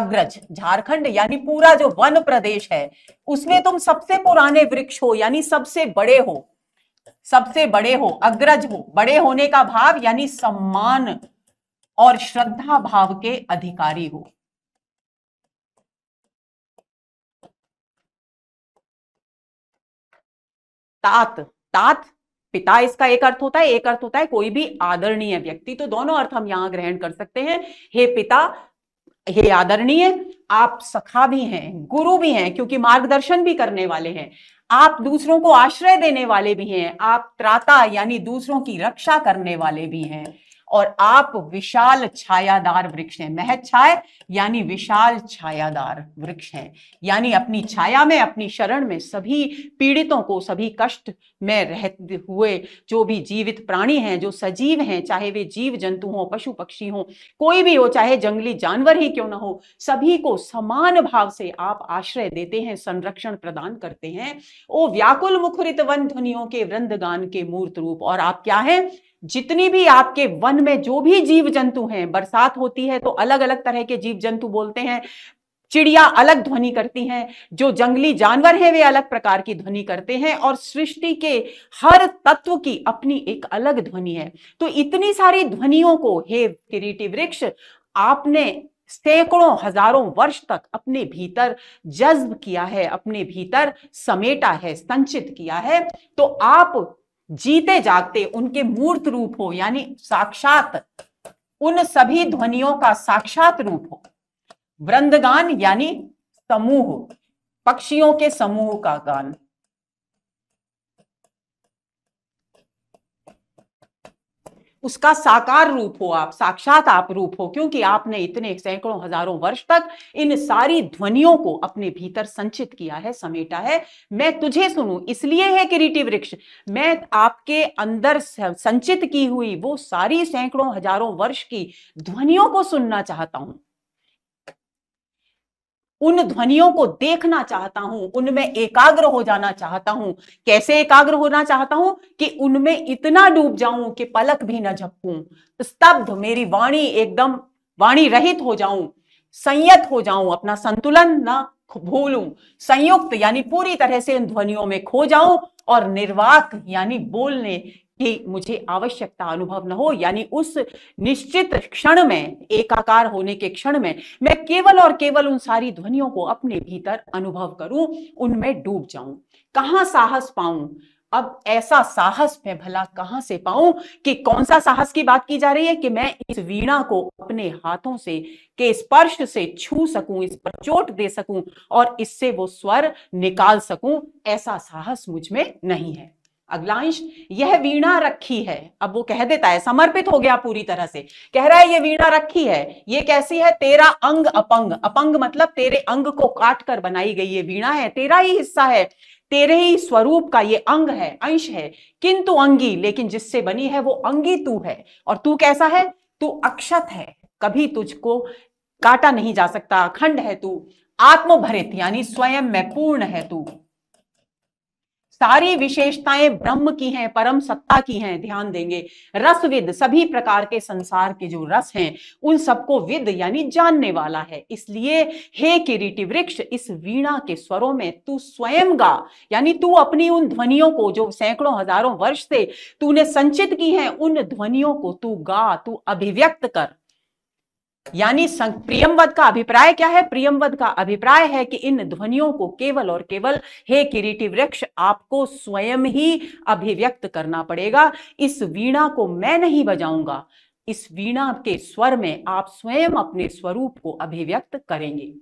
अग्रज झारखंड यानी पूरा जो वन प्रदेश है उसमें तुम सबसे पुराने वृक्ष हो यानी सबसे बड़े हो सबसे बड़े हो अग्रज हो बड़े होने का भाव यानी सम्मान और श्रद्धा भाव के अधिकारी हो तात तात पिता इसका एक अर्थ होता है एक अर्थ होता है कोई भी आदरणीय व्यक्ति तो दोनों अर्थ हम यहां ग्रहण कर सकते हैं हे पिता हे आदरणीय आप सखा भी हैं गुरु भी हैं क्योंकि मार्गदर्शन भी करने वाले हैं आप दूसरों को आश्रय देने वाले भी हैं आप त्राता यानी दूसरों की रक्षा करने वाले भी हैं और आप विशाल छायादार वृक्ष हैं महत छाय यानी विशाल छायादार वृक्ष हैं यानी अपनी छाया में अपनी शरण में सभी पीड़ितों को सभी कष्ट में रहते हुए जो भी जीवित प्राणी हैं जो सजीव हैं चाहे वे जीव जंतु हों पशु पक्षी हों कोई भी हो चाहे जंगली जानवर ही क्यों ना हो सभी को समान भाव से आप आश्रय देते हैं संरक्षण प्रदान करते हैं ओ व्याकुल मुखरित वन ध्वनियों के वृंद गान के मूर्त रूप और आप क्या है जितनी भी आपके वन में जो भी जीव जंतु हैं बरसात होती है तो अलग अलग तरह के जीव जंतु बोलते हैं चिड़िया अलग ध्वनि करती हैं जो जंगली जानवर हैं वे अलग प्रकार की ध्वनि करते हैं और सृष्टि के हर तत्व की अपनी एक अलग ध्वनि है तो इतनी सारी ध्वनियों को हे किरीटी वृक्ष आपने सैकड़ों हजारों वर्ष तक अपने भीतर जज्ब किया है अपने भीतर समेटा है संचित किया है तो आप जीते जागते उनके मूर्त रूप हो यानी साक्षात उन सभी ध्वनियों का साक्षात रूप हो वृंदगान यानी समूह पक्षियों के समूह का गान उसका साकार रूप हो आप साक्षात आप रूप हो क्योंकि आपने इतने सैकड़ों हजारों वर्ष तक इन सारी ध्वनियों को अपने भीतर संचित किया है समेटा है मैं तुझे सुनू इसलिए है किरीटी वृक्ष मैं आपके अंदर संचित की हुई वो सारी सैकड़ों हजारों वर्ष की ध्वनियों को सुनना चाहता हूं उन ध्वनियों को देखना चाहता हूं उनमें एकाग्र हो जाना चाहता हूं कैसे एकाग्र होना चाहता हूं कि उनमें इतना डूब जाऊं कि पलक भी न झपकूं स्तब्ध मेरी वाणी एकदम वाणी रहित हो जाऊं संयत हो जाऊं अपना संतुलन ना भूलूं संयुक्त यानी पूरी तरह से इन ध्वनियों में खो जाऊं और निर्वाक यानी बोलने कि मुझे आवश्यकता अनुभव न हो यानी उस निश्चित क्षण में एकाकार होने के क्षण में मैं केवल और केवल उन सारी ध्वनियों को अपने भीतर अनुभव करूं उनमें डूब जाऊं कहाँ साहस पाऊं अब ऐसा साहस मैं भला कहां से पाऊं कि कौन सा साहस की बात की जा रही है कि मैं इस वीणा को अपने हाथों से के स्पर्श से छू सकूं इस पर चोट दे सकूं और इससे वो स्वर निकाल सकूं ऐसा साहस मुझ में नहीं है अगला अंश यह वीणा रखी है अब वो कह देता है समर्पित हो गया पूरी तरह से कह रहा है ये वीणा रखी है ये कैसी है तेरा अंग अपंग अपंग मतलब तेरे अंग को काट कर बनाई गई ये वीणा है तेरा ही हिस्सा है तेरे ही स्वरूप का ये अंग है अंश है किंतु अंगी लेकिन जिससे बनी है वो अंगी तू है और तू कैसा है तू अक्षत है कभी तुझको काटा नहीं जा सकता अखंड है तू आत्मभरित यानी स्वयं में पूर्ण है तू सारी विशेषताएं ब्रह्म की हैं परम सत्ता की हैं ध्यान देंगे रसविद सभी प्रकार के संसार के जो रस हैं उन सबको विद यानी जानने वाला है इसलिए हे किरीटी वृक्ष इस वीणा के स्वरों में तू स्वयं गा यानी तू अपनी उन ध्वनियों को जो सैकड़ों हजारों वर्ष से तूने संचित की हैं उन ध्वनियों को तू गा तू अभिव्यक्त कर यानी प्रियमवद का अभिप्राय क्या है प्रियमवद का अभिप्राय है कि इन ध्वनियों को केवल और केवल हे किरीटी वृक्ष आपको स्वयं ही अभिव्यक्त करना पड़ेगा इस वीणा को मैं नहीं बजाऊंगा इस वीणा के स्वर में आप स्वयं अपने स्वरूप को अभिव्यक्त करेंगे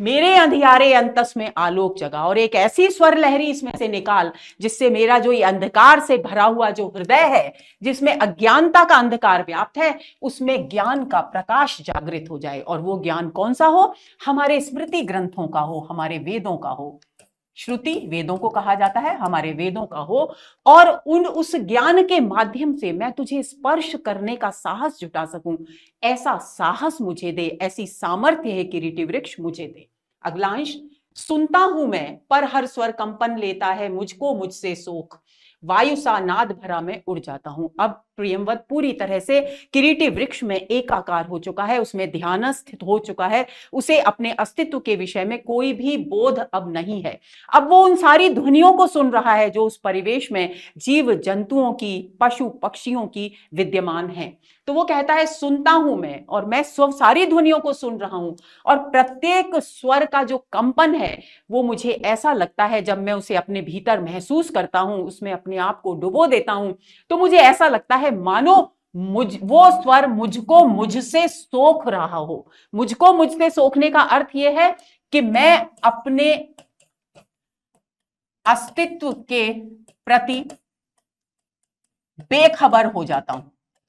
मेरे अंधियारे अंतस में आलोक जगा और एक ऐसी स्वर लहरी इसमें से निकाल जिससे मेरा जो ये अंधकार से भरा हुआ जो हृदय है जिसमें अज्ञानता का अंधकार व्याप्त है उसमें ज्ञान का प्रकाश जागृत हो जाए और वो ज्ञान कौन सा हो हमारे स्मृति ग्रंथों का हो हमारे वेदों का हो श्रुति वेदों को कहा जाता है हमारे वेदों का हो और उन उस ज्ञान के माध्यम से मैं तुझे स्पर्श करने का साहस जुटा सकूं ऐसा साहस मुझे दे ऐसी सामर्थ्य है किरीटी वृक्ष मुझे दे अगला अंश सुनता हूं मैं पर हर स्वर कंपन लेता है मुझको मुझसे सोख वायु सा नाद भरा मैं उड़ जाता हूं अब प्रियमवत पूरी तरह से किरीटी वृक्ष में एक आकार हो चुका है उसमें ध्यान स्थित हो चुका है उसे अपने अस्तित्व के विषय में कोई भी बोध अब नहीं है अब वो उन सारी ध्वनियों को सुन रहा है जो उस परिवेश में जीव जंतुओं की पशु पक्षियों की विद्यमान है तो वो कहता है सुनता हूं मैं और मैं स्व सारी ध्वनियों को सुन रहा हूं और प्रत्येक स्वर का जो कंपन है वो मुझे ऐसा लगता है जब मैं उसे अपने भीतर महसूस करता हूं उसमें अपने आप को डुबो देता हूं तो मुझे ऐसा लगता है है मानो मुझ वो स्वर मुझको मुझसे सोख रहा हो मुझको मुझसे सोखने का अर्थ यह है कि मैं अपने अस्तित्व के प्रति बेखबर हो जाता हूं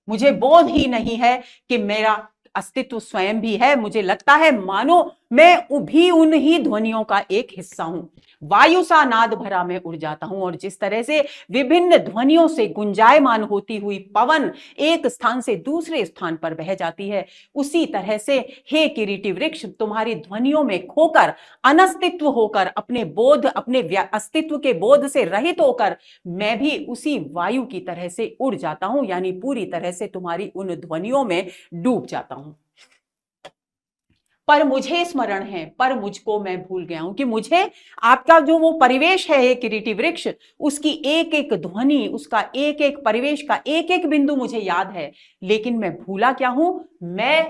मुझे बोध ही नहीं है कि मेरा अस्तित्व स्वयं भी है मुझे लगता है मानो मैं भी उन्हीं ध्वनियों का एक हिस्सा हूं वायु सा नाद भरा मैं उड़ जाता हूं और जिस तरह से विभिन्न ध्वनियों से गुंजायमान होती हुई पवन एक स्थान से दूसरे स्थान पर बह जाती है उसी तरह से हे किरीटी वृक्ष तुम्हारी ध्वनियों में खोकर अनस्तित्व होकर अपने बोध अपने अस्तित्व के बोध से रहित होकर मैं भी उसी वायु की तरह से उड़ जाता हूं यानी पूरी तरह से तुम्हारी उन ध्वनियों में डूब जाता हूं पर मुझे स्मरण है पर मुझको मैं भूल गया हूं कि मुझे आपका जो वो परिवेश है एक रिटी वृक्ष उसकी एक एक ध्वनि उसका एक एक परिवेश का एक एक बिंदु मुझे याद है लेकिन मैं भूला क्या हूं मैं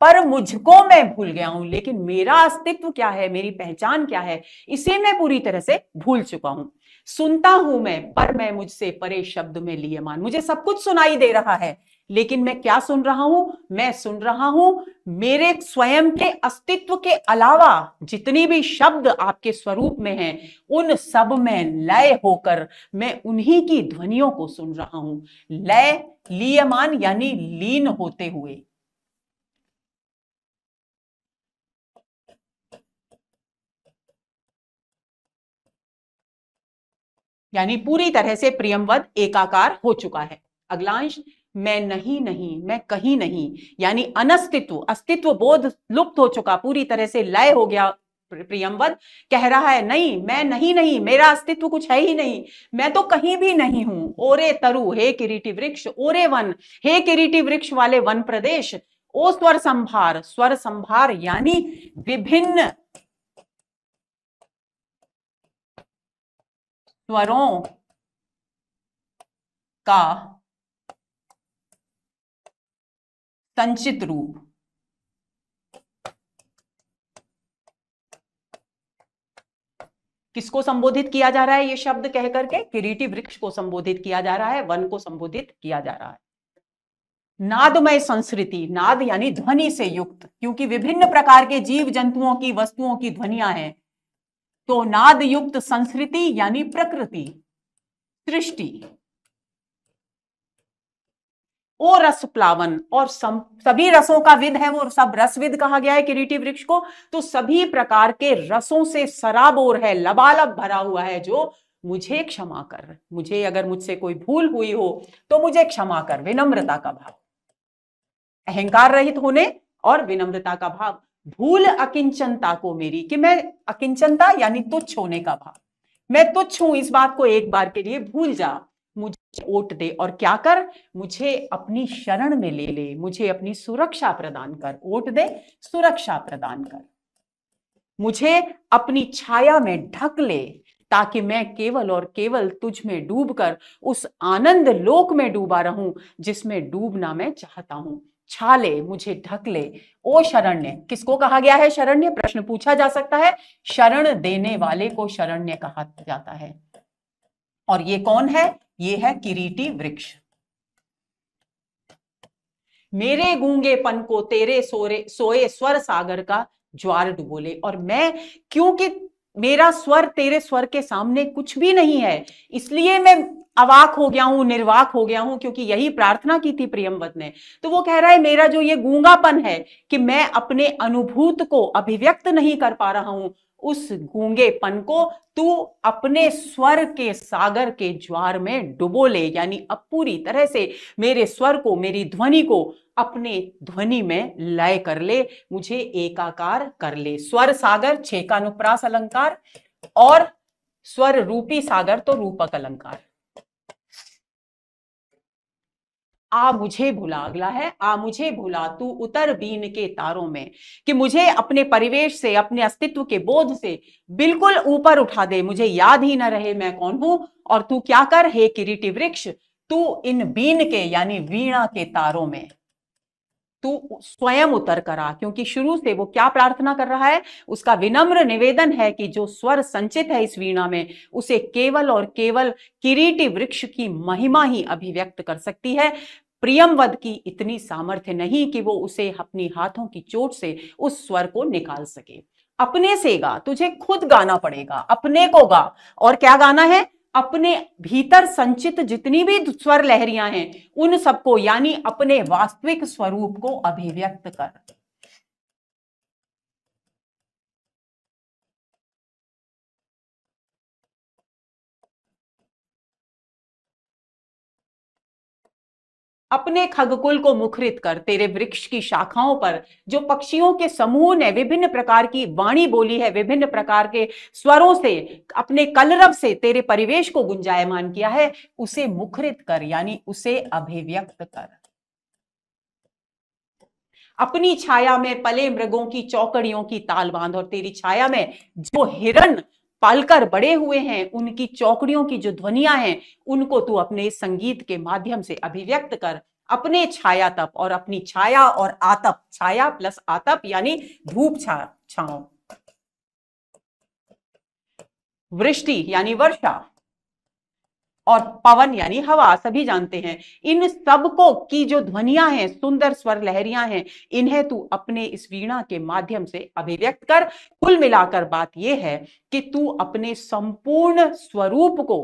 पर मुझको मैं भूल गया हूं लेकिन मेरा अस्तित्व क्या है मेरी पहचान क्या है इसे मैं पूरी तरह से भूल चुका हूं सुनता हूं मैं पर मैं मुझसे परे शब्द में लिए मान मुझे सब कुछ सुनाई दे रहा है लेकिन मैं क्या सुन रहा हूं मैं सुन रहा हूं मेरे स्वयं के अस्तित्व के अलावा जितने भी शब्द आपके स्वरूप में हैं उन सब में लय होकर मैं उन्हीं की ध्वनियों को सुन रहा हूं लय लियमान यानी लीन होते हुए यानी पूरी तरह से प्रियमवद एकाकार हो चुका है अगला अंश मैं नहीं नहीं मैं कहीं नहीं यानी अनस्तित्व अस्तित्व बोध लुप्त हो चुका पूरी तरह से लय हो गया प्रियमवद कह रहा है नहीं मैं नहीं नहीं मेरा अस्तित्व कुछ है ही नहीं मैं तो कहीं भी नहीं हूं ओरे तरु हे किरीटी वृक्ष ओरे वन हे किरीटी वृक्ष वाले वन प्रदेश ओ स्वर संभार स्वर संभार यानी विभिन्न स्वरों का संचित रूप किसको संबोधित किया जा रहा है ये शब्द कह करके किरीटी वृक्ष को संबोधित किया जा रहा है वन को संबोधित किया जा रहा है नादमय संस्कृति नाद यानी ध्वनि से युक्त क्योंकि विभिन्न प्रकार के जीव जंतुओं की वस्तुओं की ध्वनिया हैं तो नाद युक्त संस्कृति यानी प्रकृति सृष्टि ओ रस प्लावन और सम, सभी रसों का विद है वो सब रसविद कहा गया है किरीटी वृक्ष को तो सभी प्रकार के रसों से सराबोर है लबालब भरा हुआ है जो मुझे क्षमा कर मुझे अगर मुझसे कोई भूल हुई हो तो मुझे क्षमा कर विनम्रता का भाव अहंकार रहित होने और विनम्रता का भाव भूल अकिंचनता को मेरी कि मैं अकिंचनता यानी तुच्छ होने का भाव मैं तुच्छ हूं इस बात को एक बार के लिए भूल जा मुझे ओट दे और क्या कर मुझे अपनी शरण में ले ले मुझे अपनी सुरक्षा प्रदान कर ओट दे सुरक्षा प्रदान कर मुझे अपनी छाया में ढक ले ताकि मैं केवल और केवल तुझ में डूब कर उस आनंद लोक में डूबा रहूं जिसमें डूबना मैं चाहता हूं छा ले मुझे ढक ले ओ शरण्य किसको कहा गया है शरण्य प्रश्न पूछा जा सकता है शरण देने वाले को शरण्य कहा जाता है और ये कौन है ये है हम्म। किरीटी वृक्ष मेरे गूंगेपन को तेरे सोरे सोए स्वर सागर का ज्वार डुबोले और मैं क्योंकि मेरा स्वर तेरे स्वर के सामने कुछ भी नहीं है इसलिए मैं अवाक हो गया हूं निर्वाक हो गया हूं क्योंकि यही प्रार्थना की थी प्रियमवत ने तो वो कह रहा है मेरा जो ये गूंगापन है कि मैं अपने अनुभूत को अभिव्यक्त नहीं कर पा रहा हूं उस गूंगेपन को तू अपने स्वर के सागर के ज्वार में डुबो ले यानी अब पूरी तरह से मेरे स्वर को मेरी ध्वनि को अपने ध्वनि में लय कर ले मुझे एकाकार कर ले स्वर सागर छेकानुप्रास अलंकार और स्वर रूपी सागर तो रूपक अलंकार आ मुझे भुला अगला है आ मुझे भुला तू उतर बीन के तारों में कि मुझे अपने परिवेश से अपने अस्तित्व के बोध से बिल्कुल ऊपर उठा दे मुझे याद ही ना रहे मैं कौन हूं और तू क्या कर हे किरीटी वृक्ष तू इन बीन के यानी वीणा के तारों में तू स्वयं उतर करा क्योंकि शुरू से वो क्या प्रार्थना कर रहा है उसका विनम्र निवेदन है कि जो स्वर संचित है इस वीणा में उसे केवल और केवल किरीटी वृक्ष की महिमा ही अभिव्यक्त कर सकती है प्रियमवद की इतनी सामर्थ्य नहीं कि वो उसे अपनी हाथों की चोट से उस स्वर को निकाल सके अपने से गा तुझे खुद गाना पड़ेगा अपने को गा और क्या गाना है अपने भीतर संचित जितनी भी स्वर लहरियां हैं उन सबको यानी अपने वास्तविक स्वरूप को अभिव्यक्त कर अपने खगकुल को मुखरित कर तेरे वृक्ष की शाखाओं पर जो पक्षियों के समूह ने विभिन्न प्रकार की वाणी बोली है विभिन्न प्रकार के स्वरों से अपने कलरव से तेरे परिवेश को गुंजायमान किया है उसे मुखरित कर यानी उसे अभिव्यक्त कर अपनी छाया में पले मृगों की चौकड़ियों की ताल बांध और तेरी छाया में जो हिरण पालकर बड़े हुए हैं उनकी चौकड़ियों की जो ध्वनिया हैं उनको तू अपने संगीत के माध्यम से अभिव्यक्त कर अपने छाया तप और अपनी छाया और आतप छाया प्लस आतप यानी धूप छा छाओ वृष्टि यानी वर्षा और पवन यानी हवा सभी जानते हैं इन सबको की जो ध्वनिया हैं सुंदर स्वर लहरियां हैं इन्हें तू अपने इस वीणा के माध्यम से अभिव्यक्त कर कुल मिलाकर बात यह है कि तू अपने संपूर्ण स्वरूप को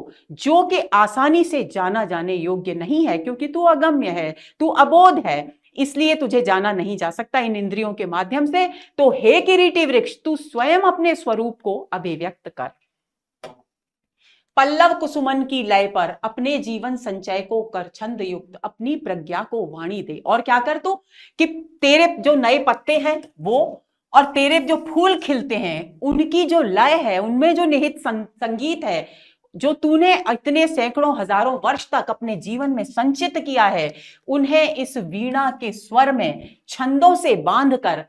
जो कि आसानी से जाना जाने योग्य नहीं है क्योंकि तू अगम्य है तू अबोध है इसलिए तुझे जाना नहीं जा सकता इन इंद्रियों के माध्यम से तो हे किरीटी वृक्ष तू स्वयं अपने स्वरूप को अभिव्यक्त कर पल्लव कुसुमन की लय पर अपने जीवन संचय को कर छंद युक्त अपनी प्रज्ञा को वाणी दे और क्या कर तू कि तेरे जो नए पत्ते हैं वो और तेरे जो फूल खिलते हैं उनकी जो लय है उनमें जो निहित संगीत है जो तूने इतने सैकड़ों हजारों वर्ष तक अपने जीवन में संचित किया है उन्हें इस वीणा के स्वर में छंदों से बांध कर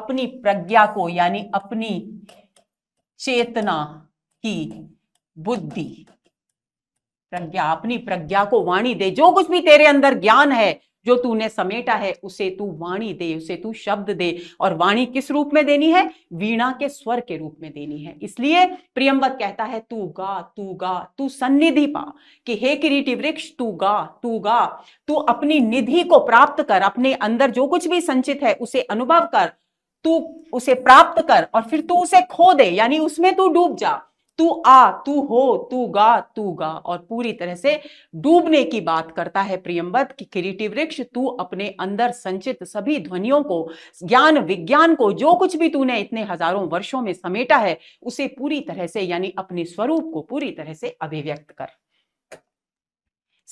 अपनी प्रज्ञा को यानी अपनी चेतना की बुद्धि प्रज्ञा अपनी प्रज्ञा को वाणी दे जो कुछ भी तेरे अंदर ज्ञान है जो तूने समेटा है उसे तू वाणी दे उसे तू शब्द दे और वाणी किस रूप में देनी है वीणा के स्वर के रूप में देनी है इसलिए प्रियम्बत कहता है तू गा तू गा तू सन्निधि पा कि हे किरीटी वृक्ष तू गा तू गा तू अपनी निधि को प्राप्त कर अपने अंदर जो कुछ भी संचित है उसे अनुभव कर तू उसे प्राप्त कर और फिर तू उसे खो दे यानी उसमें तू डूब जा तू आ तू हो तू गा तू गा और पूरी तरह से डूबने की बात करता है प्रियम्बत कि किरीटी वृक्ष तू अपने अंदर संचित सभी ध्वनियों को ज्ञान विज्ञान को जो कुछ भी तूने इतने हजारों वर्षों में समेटा है उसे पूरी तरह से यानी अपने स्वरूप को पूरी तरह से अभिव्यक्त कर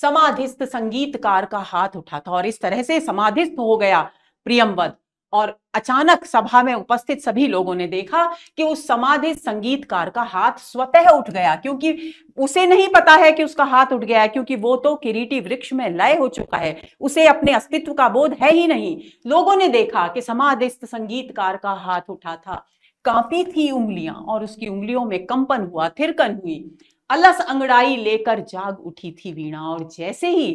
समाधिस्थ संगीतकार का हाथ उठा था और इस तरह से समाधिस्थ हो गया प्रियम्बद और अचानक सभा में उपस्थित सभी लोगों ने देखा कि उस समाधि संगीतकार का हाथ स्वतः उठ गया क्योंकि उसे नहीं पता है कि उसका हाथ उठ गया क्योंकि वो तो किरीटी वृक्ष में लय हो चुका है उसे अपने अस्तित्व का बोध है ही नहीं लोगों ने देखा कि समाधिस्थ संगीतकार का हाथ उठा था कांपी थी उंगलियां और उसकी उंगलियों में कंपन हुआ थिरकन हुई अलस अंगड़ाई लेकर जाग उठी थी वीणा और जैसे ही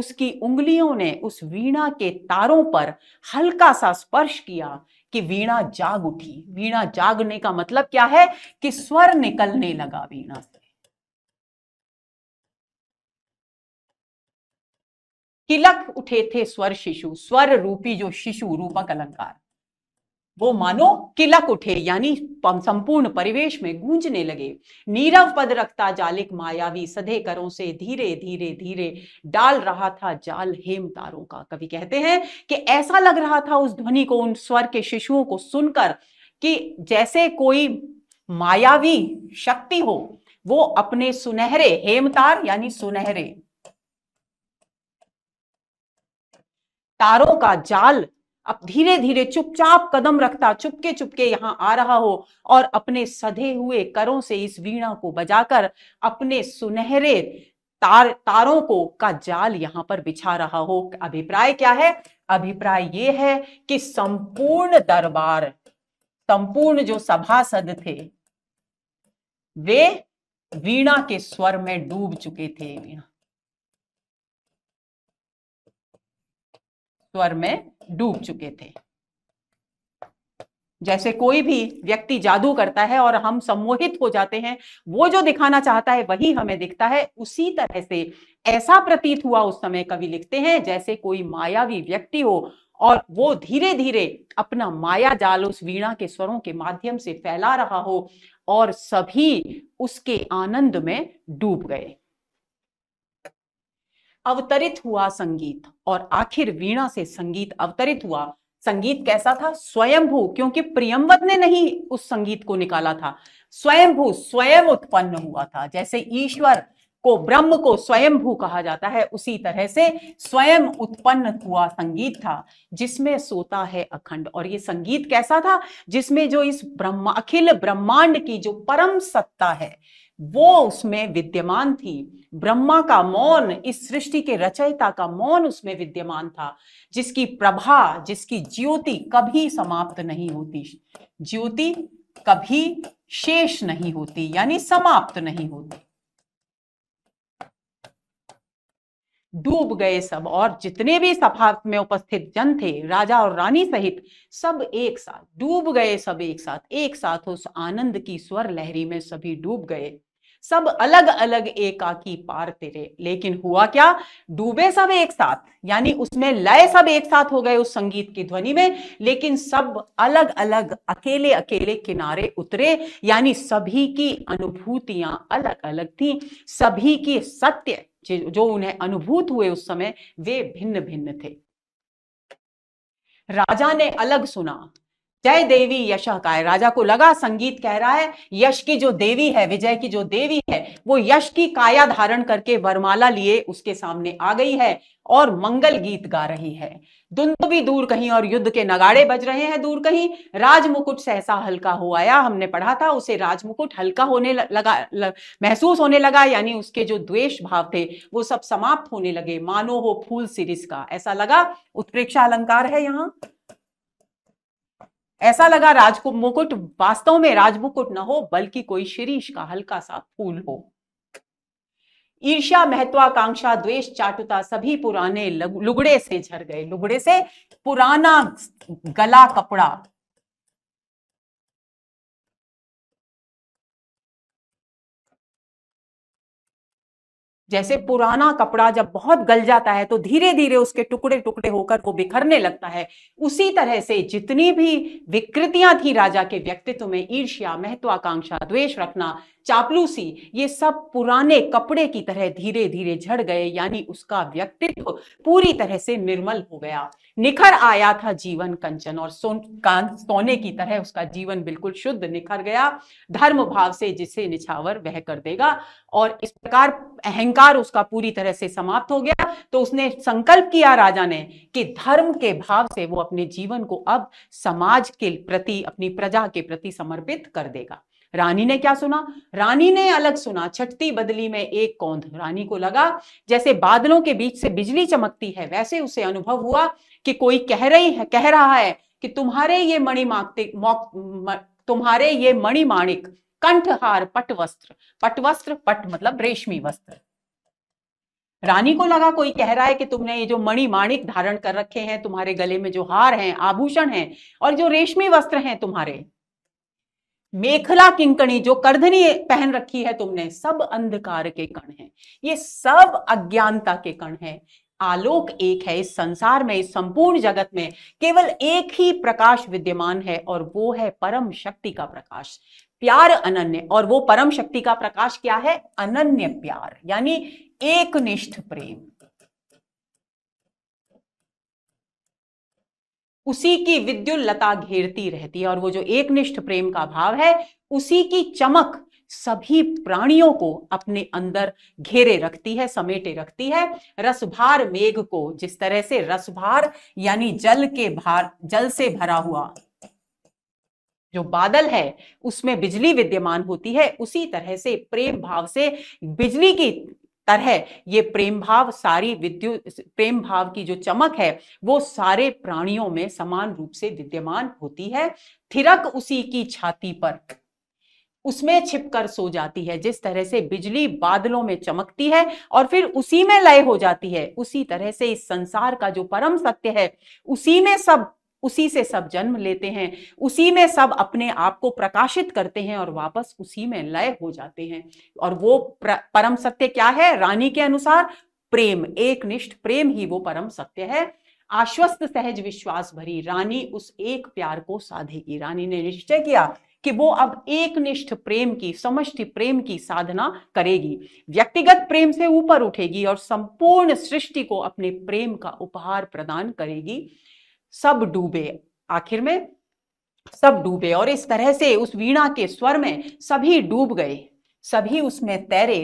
उसकी उंगलियों ने उस वीणा के तारों पर हल्का सा स्पर्श किया कि वीणा जाग उठी वीणा जागने का मतलब क्या है कि स्वर निकलने लगा वीणा से किलक उठे थे स्वर शिशु स्वर रूपी जो शिशु रूपक अलंकार वो मानो किलक उठे यानी संपूर्ण परिवेश में गूंजने लगे नीरव पद रखता जालिक मायावी सधे करों से धीरे धीरे धीरे डाल रहा था जाल हेम तारों का कवि कहते हैं कि ऐसा लग रहा था उस ध्वनि को उन स्वर के शिशुओं को सुनकर कि जैसे कोई मायावी शक्ति हो वो अपने सुनहरे हेमतार यानी सुनहरे तारों का जाल अब धीरे धीरे चुपचाप कदम रखता चुपके चुपके यहां आ रहा हो और अपने सधे हुए करों से इस वीणा को बजाकर अपने सुनहरे तार तारों को का जाल यहां पर बिछा रहा हो अभिप्राय क्या है अभिप्राय ये है कि संपूर्ण दरबार संपूर्ण जो सभासद थे वे वीणा के स्वर में डूब चुके थे वीणा स्वर में डूब चुके थे जैसे कोई भी व्यक्ति जादू करता है और हम सम्मोहित हो जाते हैं वो जो दिखाना चाहता है वही हमें दिखता है उसी तरह से ऐसा प्रतीत हुआ उस समय कवि लिखते हैं जैसे कोई मायावी व्यक्ति हो और वो धीरे धीरे अपना माया जाल उस वीणा के स्वरों के माध्यम से फैला रहा हो और सभी उसके आनंद में डूब गए अवतरित हुआ संगीत और आखिर वीणा से संगीत अवतरित हुआ संगीत कैसा था स्वयंभू क्योंकि प्रियमवत ने नहीं उस संगीत को निकाला था स्वयंभू स्वयं उत्पन्न हुआ था जैसे ईश्वर को ब्रह्म को स्वयंभू कहा जाता है उसी तरह से स्वयं उत्पन्न हुआ संगीत था जिसमें सोता है अखंड और ये संगीत कैसा था जिसमें जो इस ब्रह्म अखिल ब्रह्मांड की जो परम सत्ता है वो उसमें विद्यमान थी ब्रह्मा का मौन इस सृष्टि के रचयिता का मौन उसमें विद्यमान था जिसकी प्रभा जिसकी ज्योति कभी समाप्त नहीं होती ज्योति कभी शेष नहीं होती यानी समाप्त नहीं होती डूब गए सब और जितने भी सभा में उपस्थित जन थे राजा और रानी सहित सब एक साथ डूब गए सब एक साथ एक साथ उस आनंद की स्वर लहरी में सभी डूब गए सब अलग अलग एकाकी पार तेरे लेकिन हुआ क्या डूबे सब एक साथ यानी उसमें लय सब एक साथ हो गए उस संगीत की ध्वनि में लेकिन सब अलग अलग अकेले अकेले किनारे उतरे यानी सभी की अनुभूतियां अलग अलग थी सभी की सत्य जो उन्हें अनुभूत हुए उस समय वे भिन्न भिन्न थे राजा ने अलग सुना जय देवी यश काय राजा को लगा संगीत कह रहा है यश की जो देवी है विजय की जो देवी है वो यश की काया धारण करके वरमाला लिए उसके सामने आ गई है और मंगल गीत गा रही है धुंध भी दूर कहीं और युद्ध के नगाड़े बज रहे हैं दूर कहीं राजमुकुट सहसा हल्का हो आया हमने पढ़ा था उसे राजमुकुट हल्का होने लगा ल, महसूस होने लगा यानी उसके जो द्वेष भाव थे वो सब समाप्त होने लगे मानो हो फूल सिरिस का ऐसा लगा उत्प्रेक्षा अलंकार है यहाँ ऐसा लगा राजको मुकुट वास्तव में राजमुकुट न हो बल्कि कोई शीरीष का हल्का सा फूल हो ईर्ष्या महत्वाकांक्षा द्वेष चाटुता सभी पुराने लुगड़े से झर गए लुगड़े से पुराना गला कपड़ा जैसे पुराना कपड़ा जब बहुत गल जाता है तो धीरे धीरे उसके टुकड़े टुकड़े होकर वो बिखरने लगता है उसी तरह से जितनी भी विकृतियां थी राजा के व्यक्तित्व में ईर्ष्या महत्वाकांक्षा द्वेष रखना चापलूसी ये सब पुराने कपड़े की तरह धीरे धीरे झड़ गए यानी उसका व्यक्तित्व पूरी तरह से निर्मल हो गया निखर आया था जीवन कंचन और सोन सोने की तरह उसका जीवन बिल्कुल शुद्ध निखर गया धर्म भाव से जिसे निछावर वह कर देगा और इस प्रकार अहंकार उसका पूरी तरह से समाप्त हो गया तो उसने संकल्प किया राजा ने कि धर्म के भाव से वो अपने जीवन को अब समाज के प्रति अपनी प्रजा के प्रति समर्पित कर देगा रानी ने क्या सुना रानी ने अलग सुना छठती बदली में एक कौंध रानी को लगा जैसे बादलों के बीच से बिजली चमकती है वैसे उसे अनुभव हुआ कि कोई कह रही है कह रहा है कि तुम्हारे ये मणि मांगते तुम्हारे ये मणि माणिक कंठहार पटवस्त्र पटवस्त्र पट मतलब रेशमी वस्त्र रानी को लगा कोई कह रहा है कि तुमने ये जो मणि माणिक धारण कर रखे हैं तुम्हारे गले में जो हार हैं आभूषण हैं और जो रेशमी वस्त्र हैं तुम्हारे मेखला किंकणी जो करधनी पहन रखी है तुमने सब अंधकार के कण हैं ये सब अज्ञानता के कण हैं आलोक एक है इस संसार में इस संपूर्ण जगत में केवल एक ही प्रकाश विद्यमान है और वो है परम शक्ति का प्रकाश प्यार अनन्य और वो परम शक्ति का प्रकाश क्या है अनन्य प्यार यानी एक निष्ठ प्रेम उसी की विद्युलता घेरती रहती है और वो जो एकनिष्ठ प्रेम का भाव है उसी की चमक सभी प्राणियों को अपने अंदर घेरे रखती है समेटे रखती है रसभार मेघ को जिस तरह से रसभार यानी जल के भार जल से भरा हुआ जो बादल है उसमें बिजली विद्यमान होती है उसी तरह से प्रेम भाव से बिजली की तरह ये प्रेम भाव सारी विद्युत प्रेम भाव की जो चमक है वो सारे प्राणियों में समान रूप से विद्यमान होती है थिरक उसी की छाती पर उसमें छिपकर सो जाती है जिस तरह से बिजली बादलों में चमकती है और फिर उसी में लय हो जाती है उसी तरह से इस संसार का जो परम सत्य है उसी में सब उसी से सब जन्म लेते हैं उसी में सब अपने आप को प्रकाशित करते हैं और वापस उसी में लय हो जाते हैं और वो परम सत्य क्या है रानी के अनुसार प्रेम एक निष्ठ प्रेम ही वो परम सत्य है आश्वस्त सहज विश्वास भरी रानी उस एक प्यार को साधेगी रानी ने निश्चय किया कि वो अब एक निष्ठ प्रेम की समष्टि प्रेम की साधना करेगी व्यक्तिगत प्रेम से ऊपर उठेगी और संपूर्ण सृष्टि को अपने प्रेम का उपहार प्रदान करेगी सब डूबे आखिर में सब डूबे और इस तरह से उस वीणा के स्वर में सभी डूब गए सभी उसमें तैरे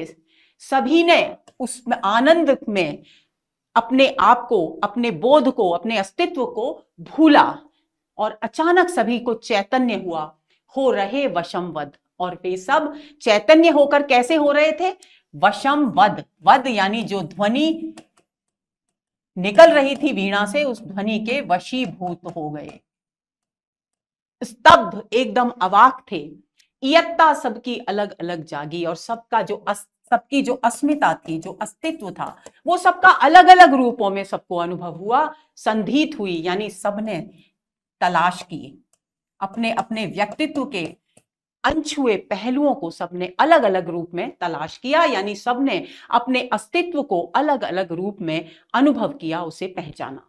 सभी ने उस आनंद में अपने आप को अपने बोध को अपने अस्तित्व को भूला और अचानक सभी को चैतन्य हुआ हो रहे वशम वध और वे सब चैतन्य होकर कैसे हो रहे थे वशम वध वध यानी जो ध्वनि निकल रही थी वीणा से उस ध्वनि के वशीभूत हो गए स्तब्ध एकदम अवाक थे इयत्ता सबकी अलग अलग जागी और सबका जो अस सबकी जो अस्मिता थी जो अस्तित्व था वो सबका अलग अलग रूपों में सबको अनुभव हुआ संधित हुई यानी सबने तलाश की अपने अपने व्यक्तित्व के अनछुए पहलुओं को सबने अलग अलग रूप में तलाश किया यानी सबने अपने अस्तित्व को अलग अलग रूप में अनुभव किया उसे पहचाना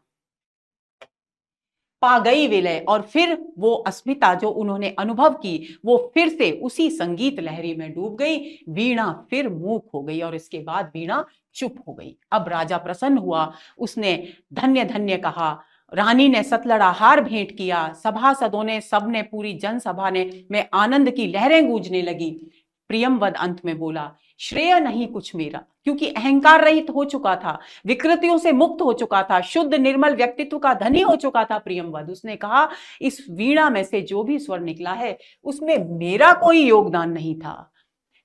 पा गई विलय और फिर वो अस्मिता जो उन्होंने अनुभव की वो फिर से उसी संगीत लहरी में डूब गई वीणा फिर मूक हो गई और इसके बाद वीणा चुप हो गई अब राजा प्रसन्न हुआ उसने धन्य धन्य कहा रानी ने सतलड़ाहार भेंट किया सभा सदों ने सब ने पूरी जनसभा ने में आनंद की लहरें गूंजने लगी प्रियम अंत में बोला श्रेय नहीं कुछ मेरा क्योंकि अहंकार रहित हो चुका था विकृतियों से मुक्त हो चुका था शुद्ध निर्मल व्यक्तित्व का धनी हो चुका था प्रियम उसने कहा इस वीणा में से जो भी स्वर निकला है उसमें मेरा कोई योगदान नहीं था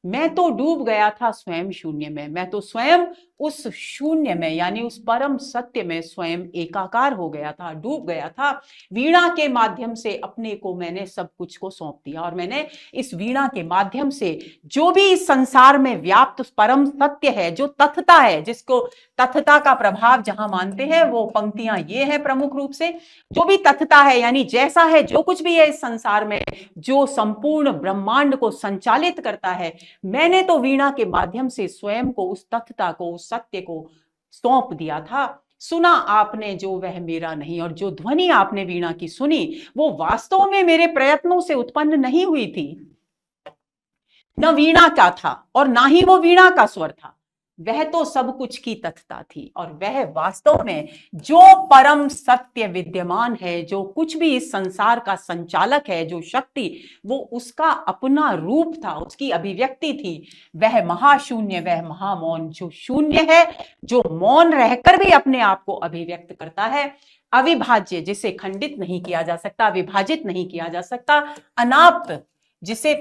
मैं तो डूब गया था स्वयं शून्य में मैं तो स्वयं उस शून्य में यानी उस परम सत्य में स्वयं एकाकार हो गया था डूब गया था वीणा के माध्यम से अपने को मैंने सब कुछ को सौंप दिया और मैंने इस वीणा के माध्यम से जो भी इस संसार में व्याप्त परम सत्य है जो तथता है जिसको तथता का प्रभाव जहां मानते हैं वो पंक्तियां ये है प्रमुख रूप से जो भी तथता है यानी जैसा है जो कुछ भी है इस संसार में जो संपूर्ण ब्रह्मांड को संचालित करता है मैंने तो वीणा के माध्यम से स्वयं को उस तथता को उस सत्य को सौंप दिया था सुना आपने जो वह मेरा नहीं और जो ध्वनि आपने वीणा की सुनी वो वास्तव में मेरे प्रयत्नों से उत्पन्न नहीं हुई थी न वीणा का था और ना ही वो वीणा का स्वर था वह तो सब कुछ की तथता थी और वह वास्तव में जो परम सत्य विद्यमान है जो कुछ भी इस संसार का संचालक है जो शक्ति वो उसका अपना रूप था उसकी अभिव्यक्ति थी वह महाशून्य वह महामौन जो शून्य है जो मौन रहकर भी अपने आप को अभिव्यक्त करता है अविभाज्य जिसे खंडित नहीं किया जा सकता विभाजित नहीं किया जा सकता अनाप्त जिसे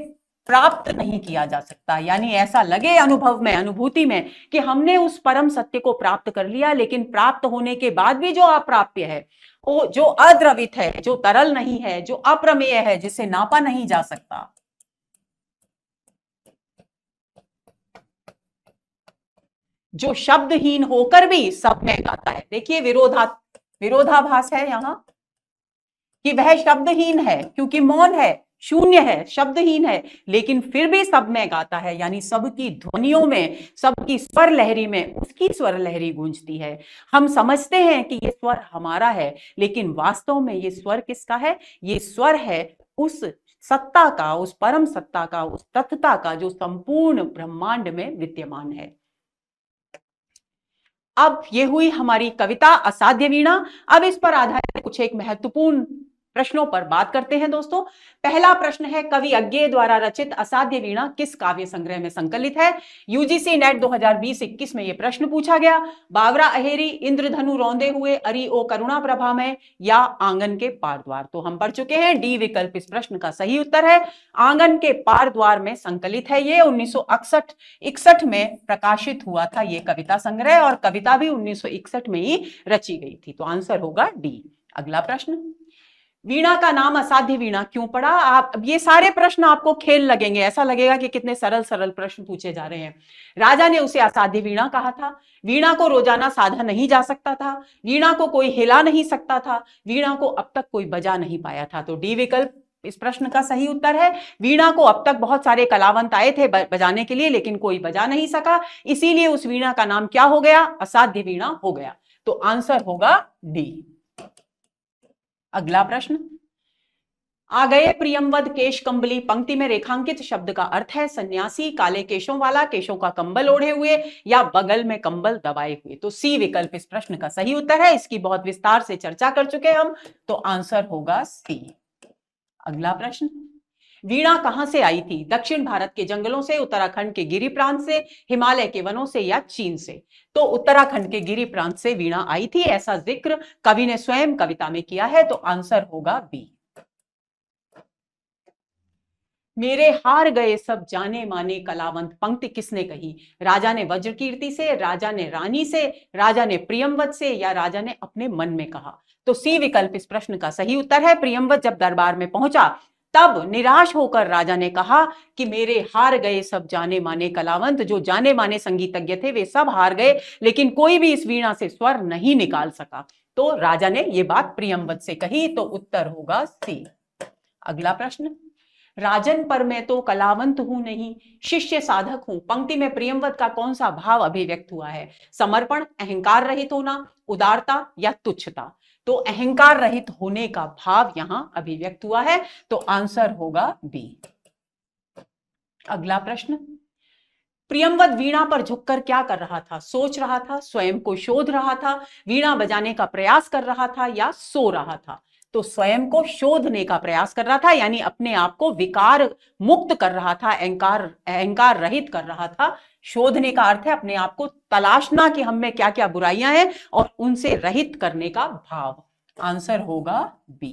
प्राप्त नहीं किया जा सकता यानी ऐसा लगे अनुभव में अनुभूति में कि हमने उस परम सत्य को प्राप्त कर लिया लेकिन प्राप्त होने के बाद भी जो अप्राप्य है वो जो अद्रवित है जो तरल नहीं है जो अप्रमेय है जिसे नापा नहीं जा सकता जो शब्दहीन होकर भी सब में गाता है देखिए विरोधा विरोधाभास है यहां कि वह शब्दहीन है क्योंकि मौन है शून्य है शब्दहीन है लेकिन फिर भी सब में गाता है यानी सबकी ध्वनियों में सबकी स्वर लहरी में उसकी स्वर लहरी गूंजती है हम समझते हैं कि ये स्वर हमारा है लेकिन वास्तव में ये स्वर किसका है ये स्वर है उस सत्ता का उस परम सत्ता का उस तत्ता का जो संपूर्ण ब्रह्मांड में विद्यमान है अब ये हुई हमारी कविता असाध्य वीणा अब इस पर आधारित कुछ एक महत्वपूर्ण प्रश्नों पर बात करते हैं दोस्तों पहला प्रश्न है कवि अज्ञे द्वारा रचित असाध्य वीणा किस काव्य संग्रह में संकलित है यूजीसी नेट 2020-21 में यह प्रश्न पूछा गया बावरा अहेरी इंद्रधनु रौंदे हुए अरी ओ करुणा प्रभा में या आंगन के पार द्वार तो हम पढ़ चुके हैं डी विकल्प इस प्रश्न का सही उत्तर है आंगन के पार द्वार में संकलित है ये उन्नीस इकसठ में प्रकाशित हुआ था ये कविता संग्रह और कविता भी उन्नीस में ही रची गई थी तो आंसर होगा डी अगला प्रश्न वीणा का नाम असाध्य वीणा क्यों पड़ा आप ये सारे प्रश्न आपको खेल लगेंगे ऐसा लगेगा कि कितने सरल सरल प्रश्न पूछे जा रहे हैं राजा ने उसे असाध्य वीणा कहा था वीणा को रोजाना साधा नहीं जा सकता था वीणा को कोई हिला नहीं सकता था वीणा को अब तक कोई बजा नहीं पाया था तो डी विकल्प इस प्रश्न का सही उत्तर है वीणा को अब तक बहुत सारे कलावंत आए थे बजाने के लिए लेकिन कोई बजा नहीं सका इसीलिए उस वीणा का नाम क्या हो गया असाध्य वीणा हो गया तो आंसर होगा डी अगला प्रश्न आ गए प्रियमवद केश कंबली पंक्ति में रेखांकित शब्द का अर्थ है सन्यासी काले केशों वाला केशों का कंबल ओढ़े हुए या बगल में कंबल दबाए हुए तो सी विकल्प इस प्रश्न का सही उत्तर है इसकी बहुत विस्तार से चर्चा कर चुके हम तो आंसर होगा सी अगला प्रश्न वीणा कहाँ से आई थी दक्षिण भारत के जंगलों से उत्तराखंड के गिरी प्रांत से हिमालय के वनों से या चीन से तो उत्तराखंड के गिरी प्रांत से वीणा आई थी ऐसा जिक्र कवि ने स्वयं कविता में किया है तो आंसर होगा बी मेरे हार गए सब जाने माने कलावंत पंक्ति किसने कही राजा ने वज्रकीर्ति से राजा ने रानी से राजा ने प्रियमवत से या राजा ने अपने मन में कहा तो सी विकल्प इस प्रश्न का सही उत्तर है प्रियमवत जब दरबार में पहुंचा तब निराश होकर राजा ने कहा कि मेरे हार गए सब जाने माने कलावंत जो जाने माने संगीतज्ञ थे वे सब हार गए लेकिन कोई भी इस वीणा से स्वर नहीं निकाल सका तो राजा ने ये बात प्रियमवत से कही तो उत्तर होगा सी अगला प्रश्न राजन पर मैं तो कलावंत हूं नहीं शिष्य साधक हूं पंक्ति में प्रियमवत का कौन सा भाव अभिव्यक्त हुआ है समर्पण अहंकार रहित होना उदारता या तुच्छता तो अहंकार रहित होने का भाव यहां अभिव्यक्त हुआ है तो आंसर होगा बी अगला प्रश्न प्रियमवत वीणा पर झुककर क्या कर रहा था सोच रहा था स्वयं को शोध रहा था वीणा बजाने का प्रयास कर रहा था या सो रहा था तो स्वयं को शोधने का प्रयास कर रहा था यानी अपने आप को विकार मुक्त कर रहा था अहंकार अहंकार रहित कर रहा था शोधने का अर्थ है अपने आप को तलाशना कि हम में क्या क्या बुराइयां हैं और उनसे रहित करने का भाव आंसर होगा बी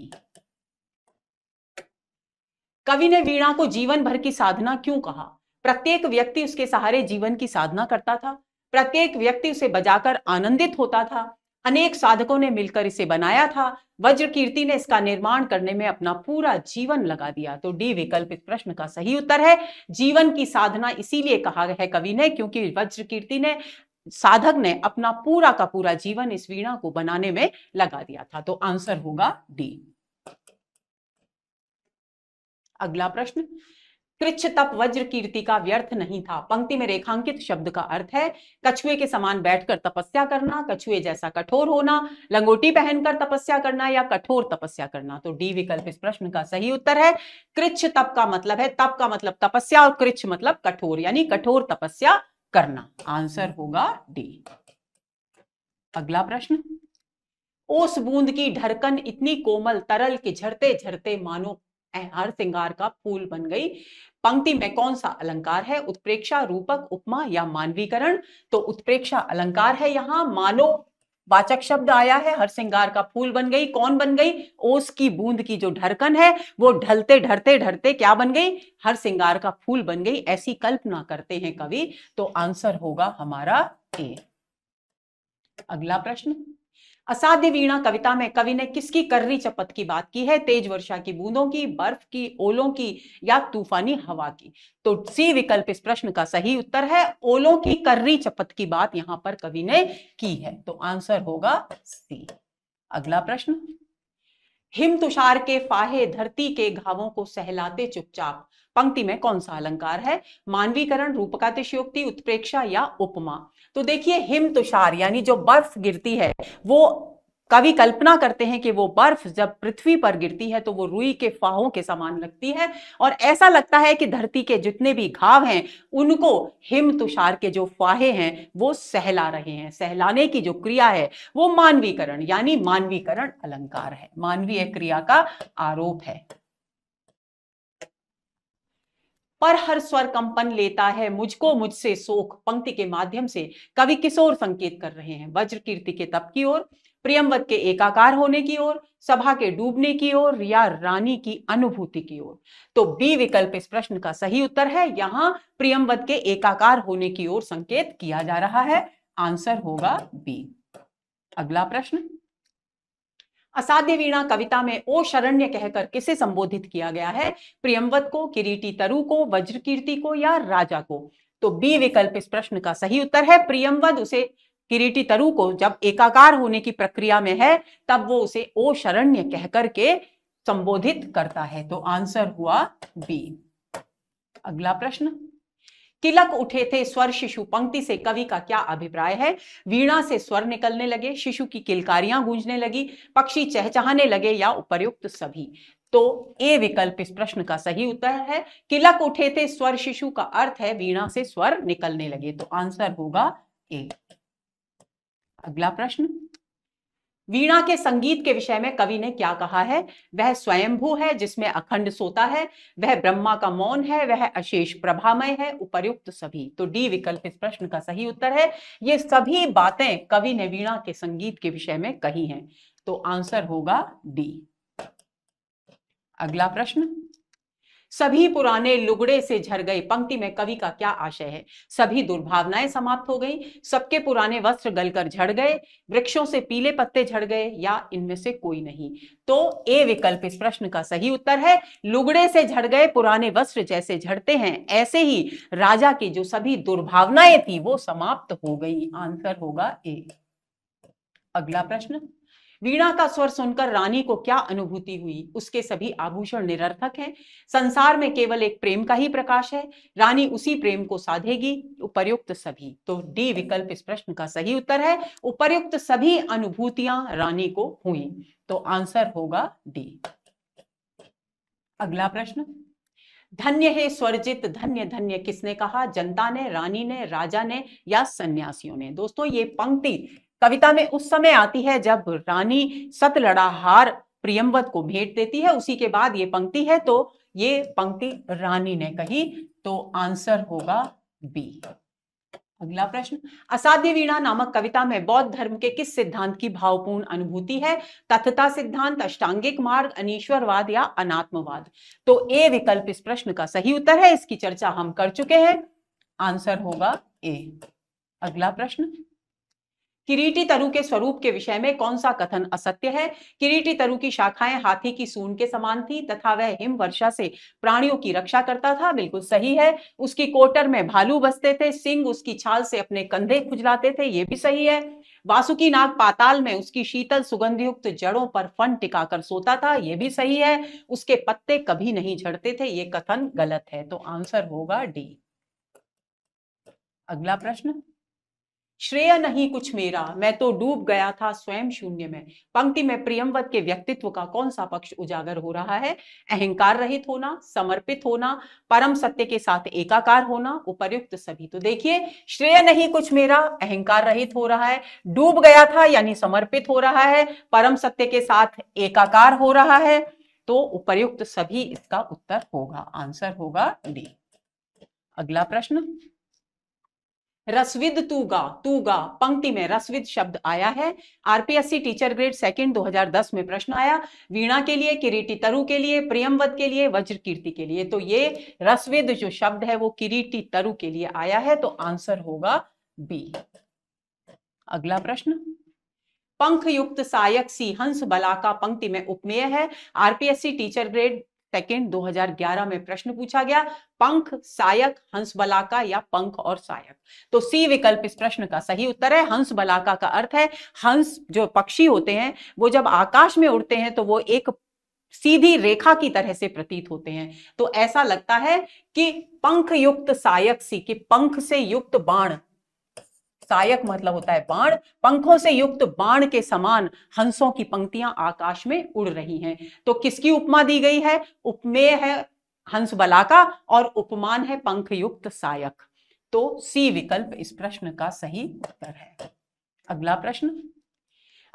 कवि ने वीणा को जीवन भर की साधना क्यों कहा प्रत्येक व्यक्ति उसके सहारे जीवन की साधना करता था प्रत्येक व्यक्ति उसे बजाकर आनंदित होता था अनेक साधकों ने मिलकर इसे बनाया था वज्र कीर्ति ने इसका निर्माण करने में अपना पूरा जीवन लगा दिया तो डी विकल्प इस प्रश्न का सही उत्तर है जीवन की साधना इसीलिए कहा है कवि ने क्योंकि वज्र कीर्ति ने साधक ने अपना पूरा का पूरा जीवन इस वीणा को बनाने में लगा दिया था तो आंसर होगा डी अगला प्रश्न कृच्छ तप वज्र कीर्ति का व्यर्थ नहीं था पंक्ति में रेखांकित शब्द का अर्थ है कछुए के समान बैठकर तपस्या करना कछुए जैसा कठोर होना लंगोटी पहनकर तपस्या करना या कठोर तपस्या करना तो डी विकल्प इस प्रश्न का सही उत्तर है कृच्छ तप का मतलब है तप का मतलब तपस्या और कृच्छ मतलब कठोर यानी कठोर तपस्या करना आंसर होगा डी अगला प्रश्न ओस बूंद की ढरकन इतनी कोमल तरल कि झरते झरते मानो हर श्रृंगार का फूल बन गई पंक्ति में कौन सा अलंकार है उत्प्रेक्षा रूपक उपमा या मानवीकरण तो उत्प्रेक्षा अलंकार है यहाँ मानो वाचक शब्द आया है हर श्रृंगार का फूल बन गई कौन बन गई ओस की बूंद की जो ढरकन है वो ढलते ढरते ढरते क्या बन गई हर श्रृंगार का फूल बन गई ऐसी कल्पना करते हैं कवि तो आंसर होगा हमारा ए अगला प्रश्न असाध्य वीणा कविता में कवि ने किसकी कर्री चपत की बात की है तेज वर्षा की बूंदों की बर्फ की ओलों की या तूफानी हवा की तो सी विकल्प इस प्रश्न का सही उत्तर है ओलों की कर्री चपत की बात यहां पर कवि ने की है तो आंसर होगा सी अगला प्रश्न हिम तुषार के फाहे धरती के घावों को सहलाते चुपचाप पंक्ति में कौन सा अलंकार है मानवीकरण रूपकातिशयोक्ति उत्प्रेक्षा या उपमा तो देखिए हिम तुषार यानी जो बर्फ गिरती है वो कवि कल्पना करते हैं कि वो बर्फ जब पृथ्वी पर गिरती है तो वो रुई के फाहों के समान लगती है और ऐसा लगता है कि धरती के जितने भी घाव हैं उनको हिम तुषार के जो फाहे हैं वो सहला रहे हैं सहलाने की जो क्रिया है वो मानवीकरण यानी मानवीकरण अलंकार है मानवीय क्रिया का आरोप है पर हर स्वर कंपन लेता है मुझको मुझसे शोक पंक्ति के माध्यम से कवि किशोर संकेत कर रहे हैं वज्र कीर्ति के तप की ओर प्रियमवत के एकाकार होने की ओर सभा के डूबने की ओर या रानी की अनुभूति की ओर तो बी विकल्प इस प्रश्न का सही उत्तर है यहां प्रियमवत के एकाकार होने की ओर संकेत किया जा रहा है आंसर होगा बी अगला प्रश्न असाध्य वीणा कविता में ओ शरण्य कहकर किसे संबोधित किया गया है प्रियमवत को किरीटी तरु को वज्रकीर्ति को या राजा को तो बी विकल्प इस प्रश्न का सही उत्तर है प्रियमवद उसे किरीटी तरु को जब एकाकार होने की प्रक्रिया में है तब वो उसे ओ शरण्य कहकर के संबोधित करता है तो आंसर हुआ बी अगला प्रश्न किलक उठे थे स्वर शिशु पंक्ति से कवि का क्या अभिप्राय है वीणा से स्वर निकलने लगे शिशु की किलकारियां गूंजने लगी पक्षी चहचहाने लगे या उपर्युक्त सभी तो ए विकल्प इस प्रश्न का सही उत्तर है किलक उठे थे स्वर शिशु का अर्थ है वीणा से स्वर निकलने लगे तो आंसर होगा ए अगला प्रश्न वीणा के संगीत के विषय में कवि ने क्या कहा है वह स्वयंभू है जिसमें अखंड सोता है वह ब्रह्मा का मौन है वह अशेष प्रभामय है उपर्युक्त सभी तो डी विकल्प इस प्रश्न का सही उत्तर है ये सभी बातें कवि ने वीणा के संगीत के विषय में कही हैं तो आंसर होगा डी अगला प्रश्न सभी पुराने लुगड़े से झर गए पंक्ति में कवि का क्या आशय है सभी दुर्भावनाएं समाप्त हो गई सबके पुराने वस्त्र गलकर झड़ गए वृक्षों से पीले पत्ते झड़ गए या इनमें से कोई नहीं तो ए विकल्प इस प्रश्न का सही उत्तर है लुगड़े से झड़ गए पुराने वस्त्र जैसे झड़ते हैं ऐसे ही राजा की जो सभी दुर्भावनाएं थी वो समाप्त हो गई आंसर होगा ए अगला प्रश्न वीणा का स्वर सुनकर रानी को क्या अनुभूति हुई उसके सभी आभूषण निरर्थक हैं संसार में केवल एक प्रेम का ही प्रकाश है रानी उसी प्रेम को साधेगी उपर्युक्त सभी तो डी विकल्प इस प्रश्न का सही उत्तर है उपर्युक्त सभी अनुभूतियां रानी को हुई तो आंसर होगा डी अगला प्रश्न धन्य है स्वर्जित धन्य धन्य किसने कहा जनता ने रानी ने राजा ने या सन्यासियों ने दोस्तों ये पंक्ति कविता में उस समय आती है जब रानी लड़ाहार प्रियमवत को भेंट देती है उसी के बाद ये पंक्ति है तो ये पंक्ति रानी ने कही तो आंसर होगा बी अगला प्रश्न असाध्य वीणा नामक कविता में बौद्ध धर्म के किस सिद्धांत की भावपूर्ण अनुभूति है तथता सिद्धांत अष्टांगिक मार्ग अनिश्वरवाद या अनात्मवाद तो ए विकल्प इस प्रश्न का सही उत्तर है इसकी चर्चा हम कर चुके हैं आंसर होगा ए अगला प्रश्न किरीटी तरु के स्वरूप के विषय में कौन सा कथन असत्य है किरीटी तरु की शाखाएं हाथी की सून के समान थी तथा वह हिम वर्षा से प्राणियों की रक्षा करता था बिल्कुल सही है उसकी कोटर में भालू बसते थे सिंह उसकी छाल से अपने कंधे खुजलाते थे ये भी सही है वासुकी नाग पाताल में उसकी शीतल सुगंधयुक्त जड़ों पर फन टिकाकर सोता था यह भी सही है उसके पत्ते कभी नहीं झड़ते थे ये कथन गलत है तो आंसर होगा डी अगला प्रश्न श्रेय नहीं कुछ मेरा मैं तो डूब गया था स्वयं शून्य में पंक्ति में प्रियमवत के व्यक्तित्व का कौन सा पक्ष उजागर हो रहा है अहंकार रहित होना समर्पित होना परम सत्य के साथ एकाकार होना उपर्युक्त सभी तो देखिए श्रेय नहीं कुछ मेरा अहंकार रहित हो रहा है डूब गया था यानी समर्पित हो रहा है परम सत्य के साथ एकाकार हो रहा है तो उपर्युक्त सभी इसका उत्तर होगा आंसर होगा डी अगला प्रश्न रसविद तूगा तूगा पंक्ति में रसविद शब्द आया है आरपीएससी टीचर ग्रेड सेकंड 2010 में प्रश्न आया वीणा के लिए किरीटी तरु के लिए प्रियमवत के लिए वज्र कीर्ति के लिए तो ये रसविद जो शब्द है वो किरीटी तरु के लिए आया है तो आंसर होगा बी अगला प्रश्न पंख युक्त सहायक सी हंस का पंक्ति में उपमेय है आरपीएससी टीचर ग्रेड सेकेंड 2011 में प्रश्न पूछा गया पंख सायक हंस बलाका या पंख और सायक तो सी विकल्प इस प्रश्न का सही उत्तर है हंस बलाका का अर्थ है हंस जो पक्षी होते हैं वो जब आकाश में उड़ते हैं तो वो एक सीधी रेखा की तरह से प्रतीत होते हैं तो ऐसा लगता है कि पंख युक्त सायक सी कि पंख से युक्त बाण सायक मतलब होता है बाण पंखों से युक्त बाण के समान हंसों की पंक्तियां आकाश में उड़ रही हैं तो किसकी उपमा दी गई है उपमेय है हंस बला का और उपमान है पंख युक्त सायक तो सी विकल्प इस प्रश्न का सही उत्तर है अगला प्रश्न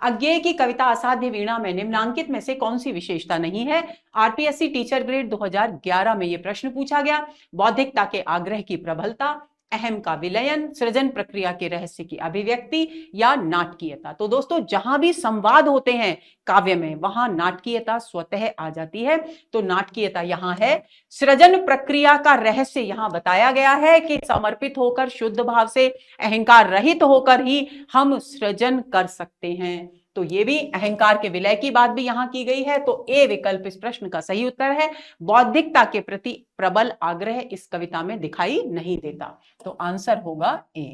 अज्ञे की कविता असाध्य वीणा में निम्नांकित में से कौन सी विशेषता नहीं है आरपीएससी टीचर ग्रेड 2011 में यह प्रश्न पूछा गया बौद्धिकता के आग्रह की प्रबलता अहम का विलयन सृजन प्रक्रिया के रहस्य की अभिव्यक्ति या नाटकीयता तो दोस्तों जहां भी संवाद होते हैं काव्य में वहां नाटकीयता स्वतः आ जाती है तो नाटकीयता यहाँ है सृजन प्रक्रिया का रहस्य यहाँ बताया गया है कि समर्पित होकर शुद्ध भाव से अहंकार रहित होकर ही हम सृजन कर सकते हैं तो ये भी अहंकार के विलय की बात भी यहां की गई है तो ए विकल्प इस प्रश्न का सही उत्तर है बौद्धिकता के प्रति प्रबल आग्रह इस कविता में दिखाई नहीं देता तो आंसर होगा ए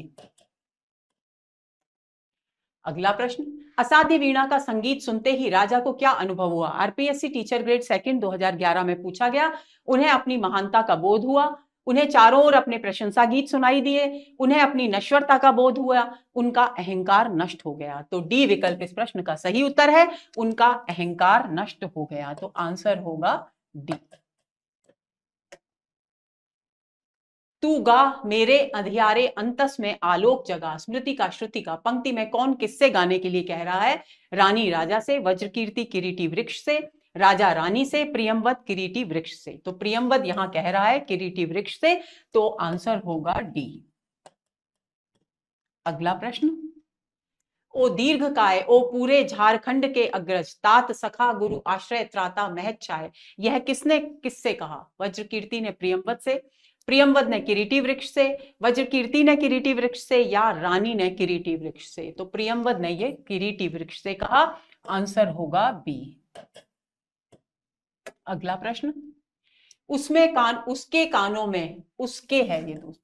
अगला प्रश्न असाध्य वीणा का संगीत सुनते ही राजा को क्या अनुभव हुआ आरपीएससी टीचर ग्रेड सेकंड 2011 में पूछा गया उन्हें अपनी महानता का बोध हुआ उन्हें चारों ओर अपने प्रशंसा गीत सुनाई दिए उन्हें अपनी नश्वरता का बोध हुआ उनका अहंकार नष्ट हो गया तो डी विकल्प इस प्रश्न का सही उत्तर है उनका अहंकार नष्ट हो गया तो आंसर होगा डी तू गा मेरे अंधियारे अंतस में आलोक जगा स्मृति का श्रुति का पंक्ति में कौन किससे गाने के लिए कह रहा है रानी राजा से वज्र कीर्ति किरीटी वृक्ष से राजा रानी से प्रियमवत किरीटी वृक्ष से तो प्रियमवत यहां कह रहा है किरीटी वृक्ष से तो आंसर होगा डी अगला प्रश्न ओ दीर्घ काय ओ पूरे झारखंड के अग्रज तात सखा गुरु आश्रय त्राता महत चाहे यह किसने किससे कहा वज्र कीर्ति ने प्रियमवत से प्रियमवत ने किरीटी वृक्ष से वज्र कीर्ति ने किरीटी वृक्ष से या रानी ने किरीटी वृक्ष से तो प्रियमवत ने यह किरीटी वृक्ष से कहा आंसर होगा बी अगला प्रश्न उसमें कान उसके कानों में उसके है ये दोस्त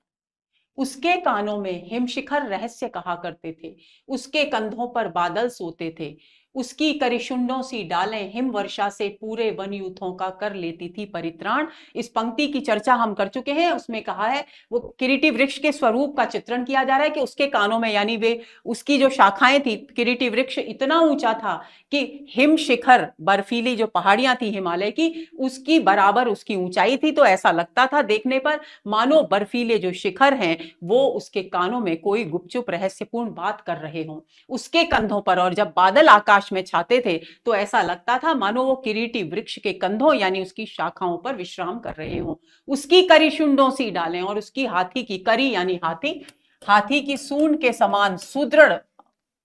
उसके कानों में हिमशिखर रहस्य कहा करते थे उसके कंधों पर बादल सोते थे उसकी करिशुंडों सी डालें हिम वर्षा से पूरे वन यूथों का कर लेती थी परित्राण इस पंक्ति की चर्चा हम कर चुके हैं उसमें कहा है वो किरीटी वृक्ष के स्वरूप का चित्रण किया जा रहा है कि उसके कानों में यानी वे उसकी जो शाखाएं थी किरीटी वृक्ष इतना ऊंचा था कि हिम शिखर बर्फीली जो पहाड़ियां थी हिमालय की उसकी बराबर उसकी ऊंचाई थी तो ऐसा लगता था देखने पर मानो बर्फीले जो शिखर हैं वो उसके कानों में कोई गुपचुप रहस्यपूर्ण बात कर रहे हों उसके कंधों पर और जब बादल आकाश आकाश में छाते थे तो ऐसा लगता था मानो वो किरीटी वृक्ष के कंधों यानी उसकी शाखाओं पर विश्राम कर रहे हों उसकी करी शुंडों सी डालें और उसकी हाथी की करी यानी हाथी हाथी की सून के समान सुदृढ़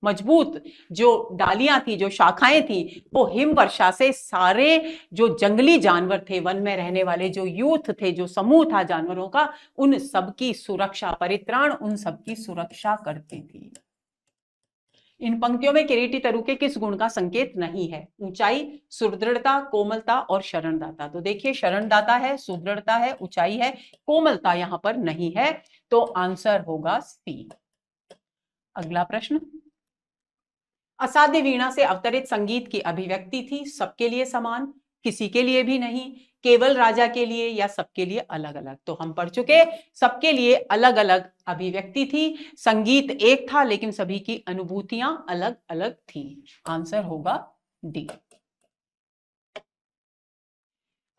मजबूत जो डालियां थी जो शाखाएं थी वो हिम वर्षा से सारे जो जंगली जानवर थे वन में रहने वाले जो यूथ थे जो समूह था जानवरों का उन सबकी सुरक्षा परित्राण उन सबकी सुरक्षा करती थी इन पंक्तियों में किरीटी तरु के किस गुण का संकेत नहीं है ऊंचाई सुदृढ़ता कोमलता और शरणदाता तो देखिए शरणदाता है सुदृढ़ता है ऊंचाई है कोमलता यहां पर नहीं है तो आंसर होगा सी अगला प्रश्न असाध्य वीणा से अवतरित संगीत की अभिव्यक्ति थी सबके लिए समान किसी के लिए भी नहीं केवल राजा के लिए या सबके लिए अलग अलग तो हम पढ़ चुके सबके लिए अलग अलग अभिव्यक्ति थी संगीत एक था लेकिन सभी की अनुभूतियां अलग अलग थी आंसर होगा डी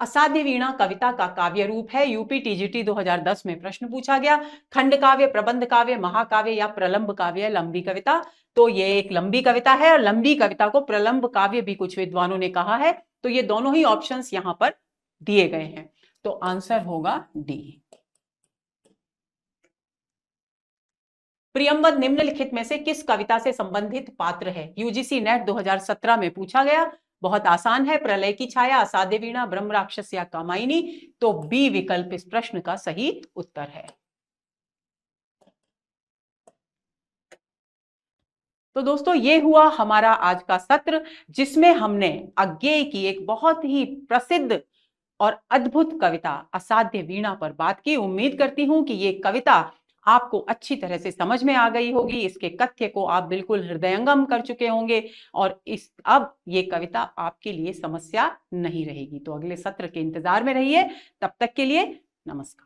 असाध्य वीणा कविता का काव्य रूप है यूपी टीजीटी 2010 में प्रश्न पूछा गया खंड काव्य प्रबंध काव्य महाकाव्य या प्रलंब काव्य लंबी कविता तो ये एक लंबी कविता है और लंबी कविता को प्रलंब काव्य भी कुछ विद्वानों ने कहा है तो ये दोनों ही ऑप्शंस यहाँ पर दिए गए हैं तो आंसर होगा डी प्रियंबद निम्नलिखित में से किस कविता से संबंधित पात्र है यूजीसी नेट 2017 में पूछा गया बहुत आसान है प्रलय की छाया असाध्य वीणा ब्रह्म राक्षस या कामायनी तो बी विकल्प इस प्रश्न का सही उत्तर है तो दोस्तों ये हुआ हमारा आज का सत्र जिसमें हमने अज्ञेय की एक बहुत ही प्रसिद्ध और अद्भुत कविता असाध्य वीणा पर बात की उम्मीद करती हूँ कि ये कविता आपको अच्छी तरह से समझ में आ गई होगी इसके कथ्य को आप बिल्कुल हृदयंगम कर चुके होंगे और इस अब ये कविता आपके लिए समस्या नहीं रहेगी तो अगले सत्र के इंतजार में रहिए तब तक के लिए नमस्कार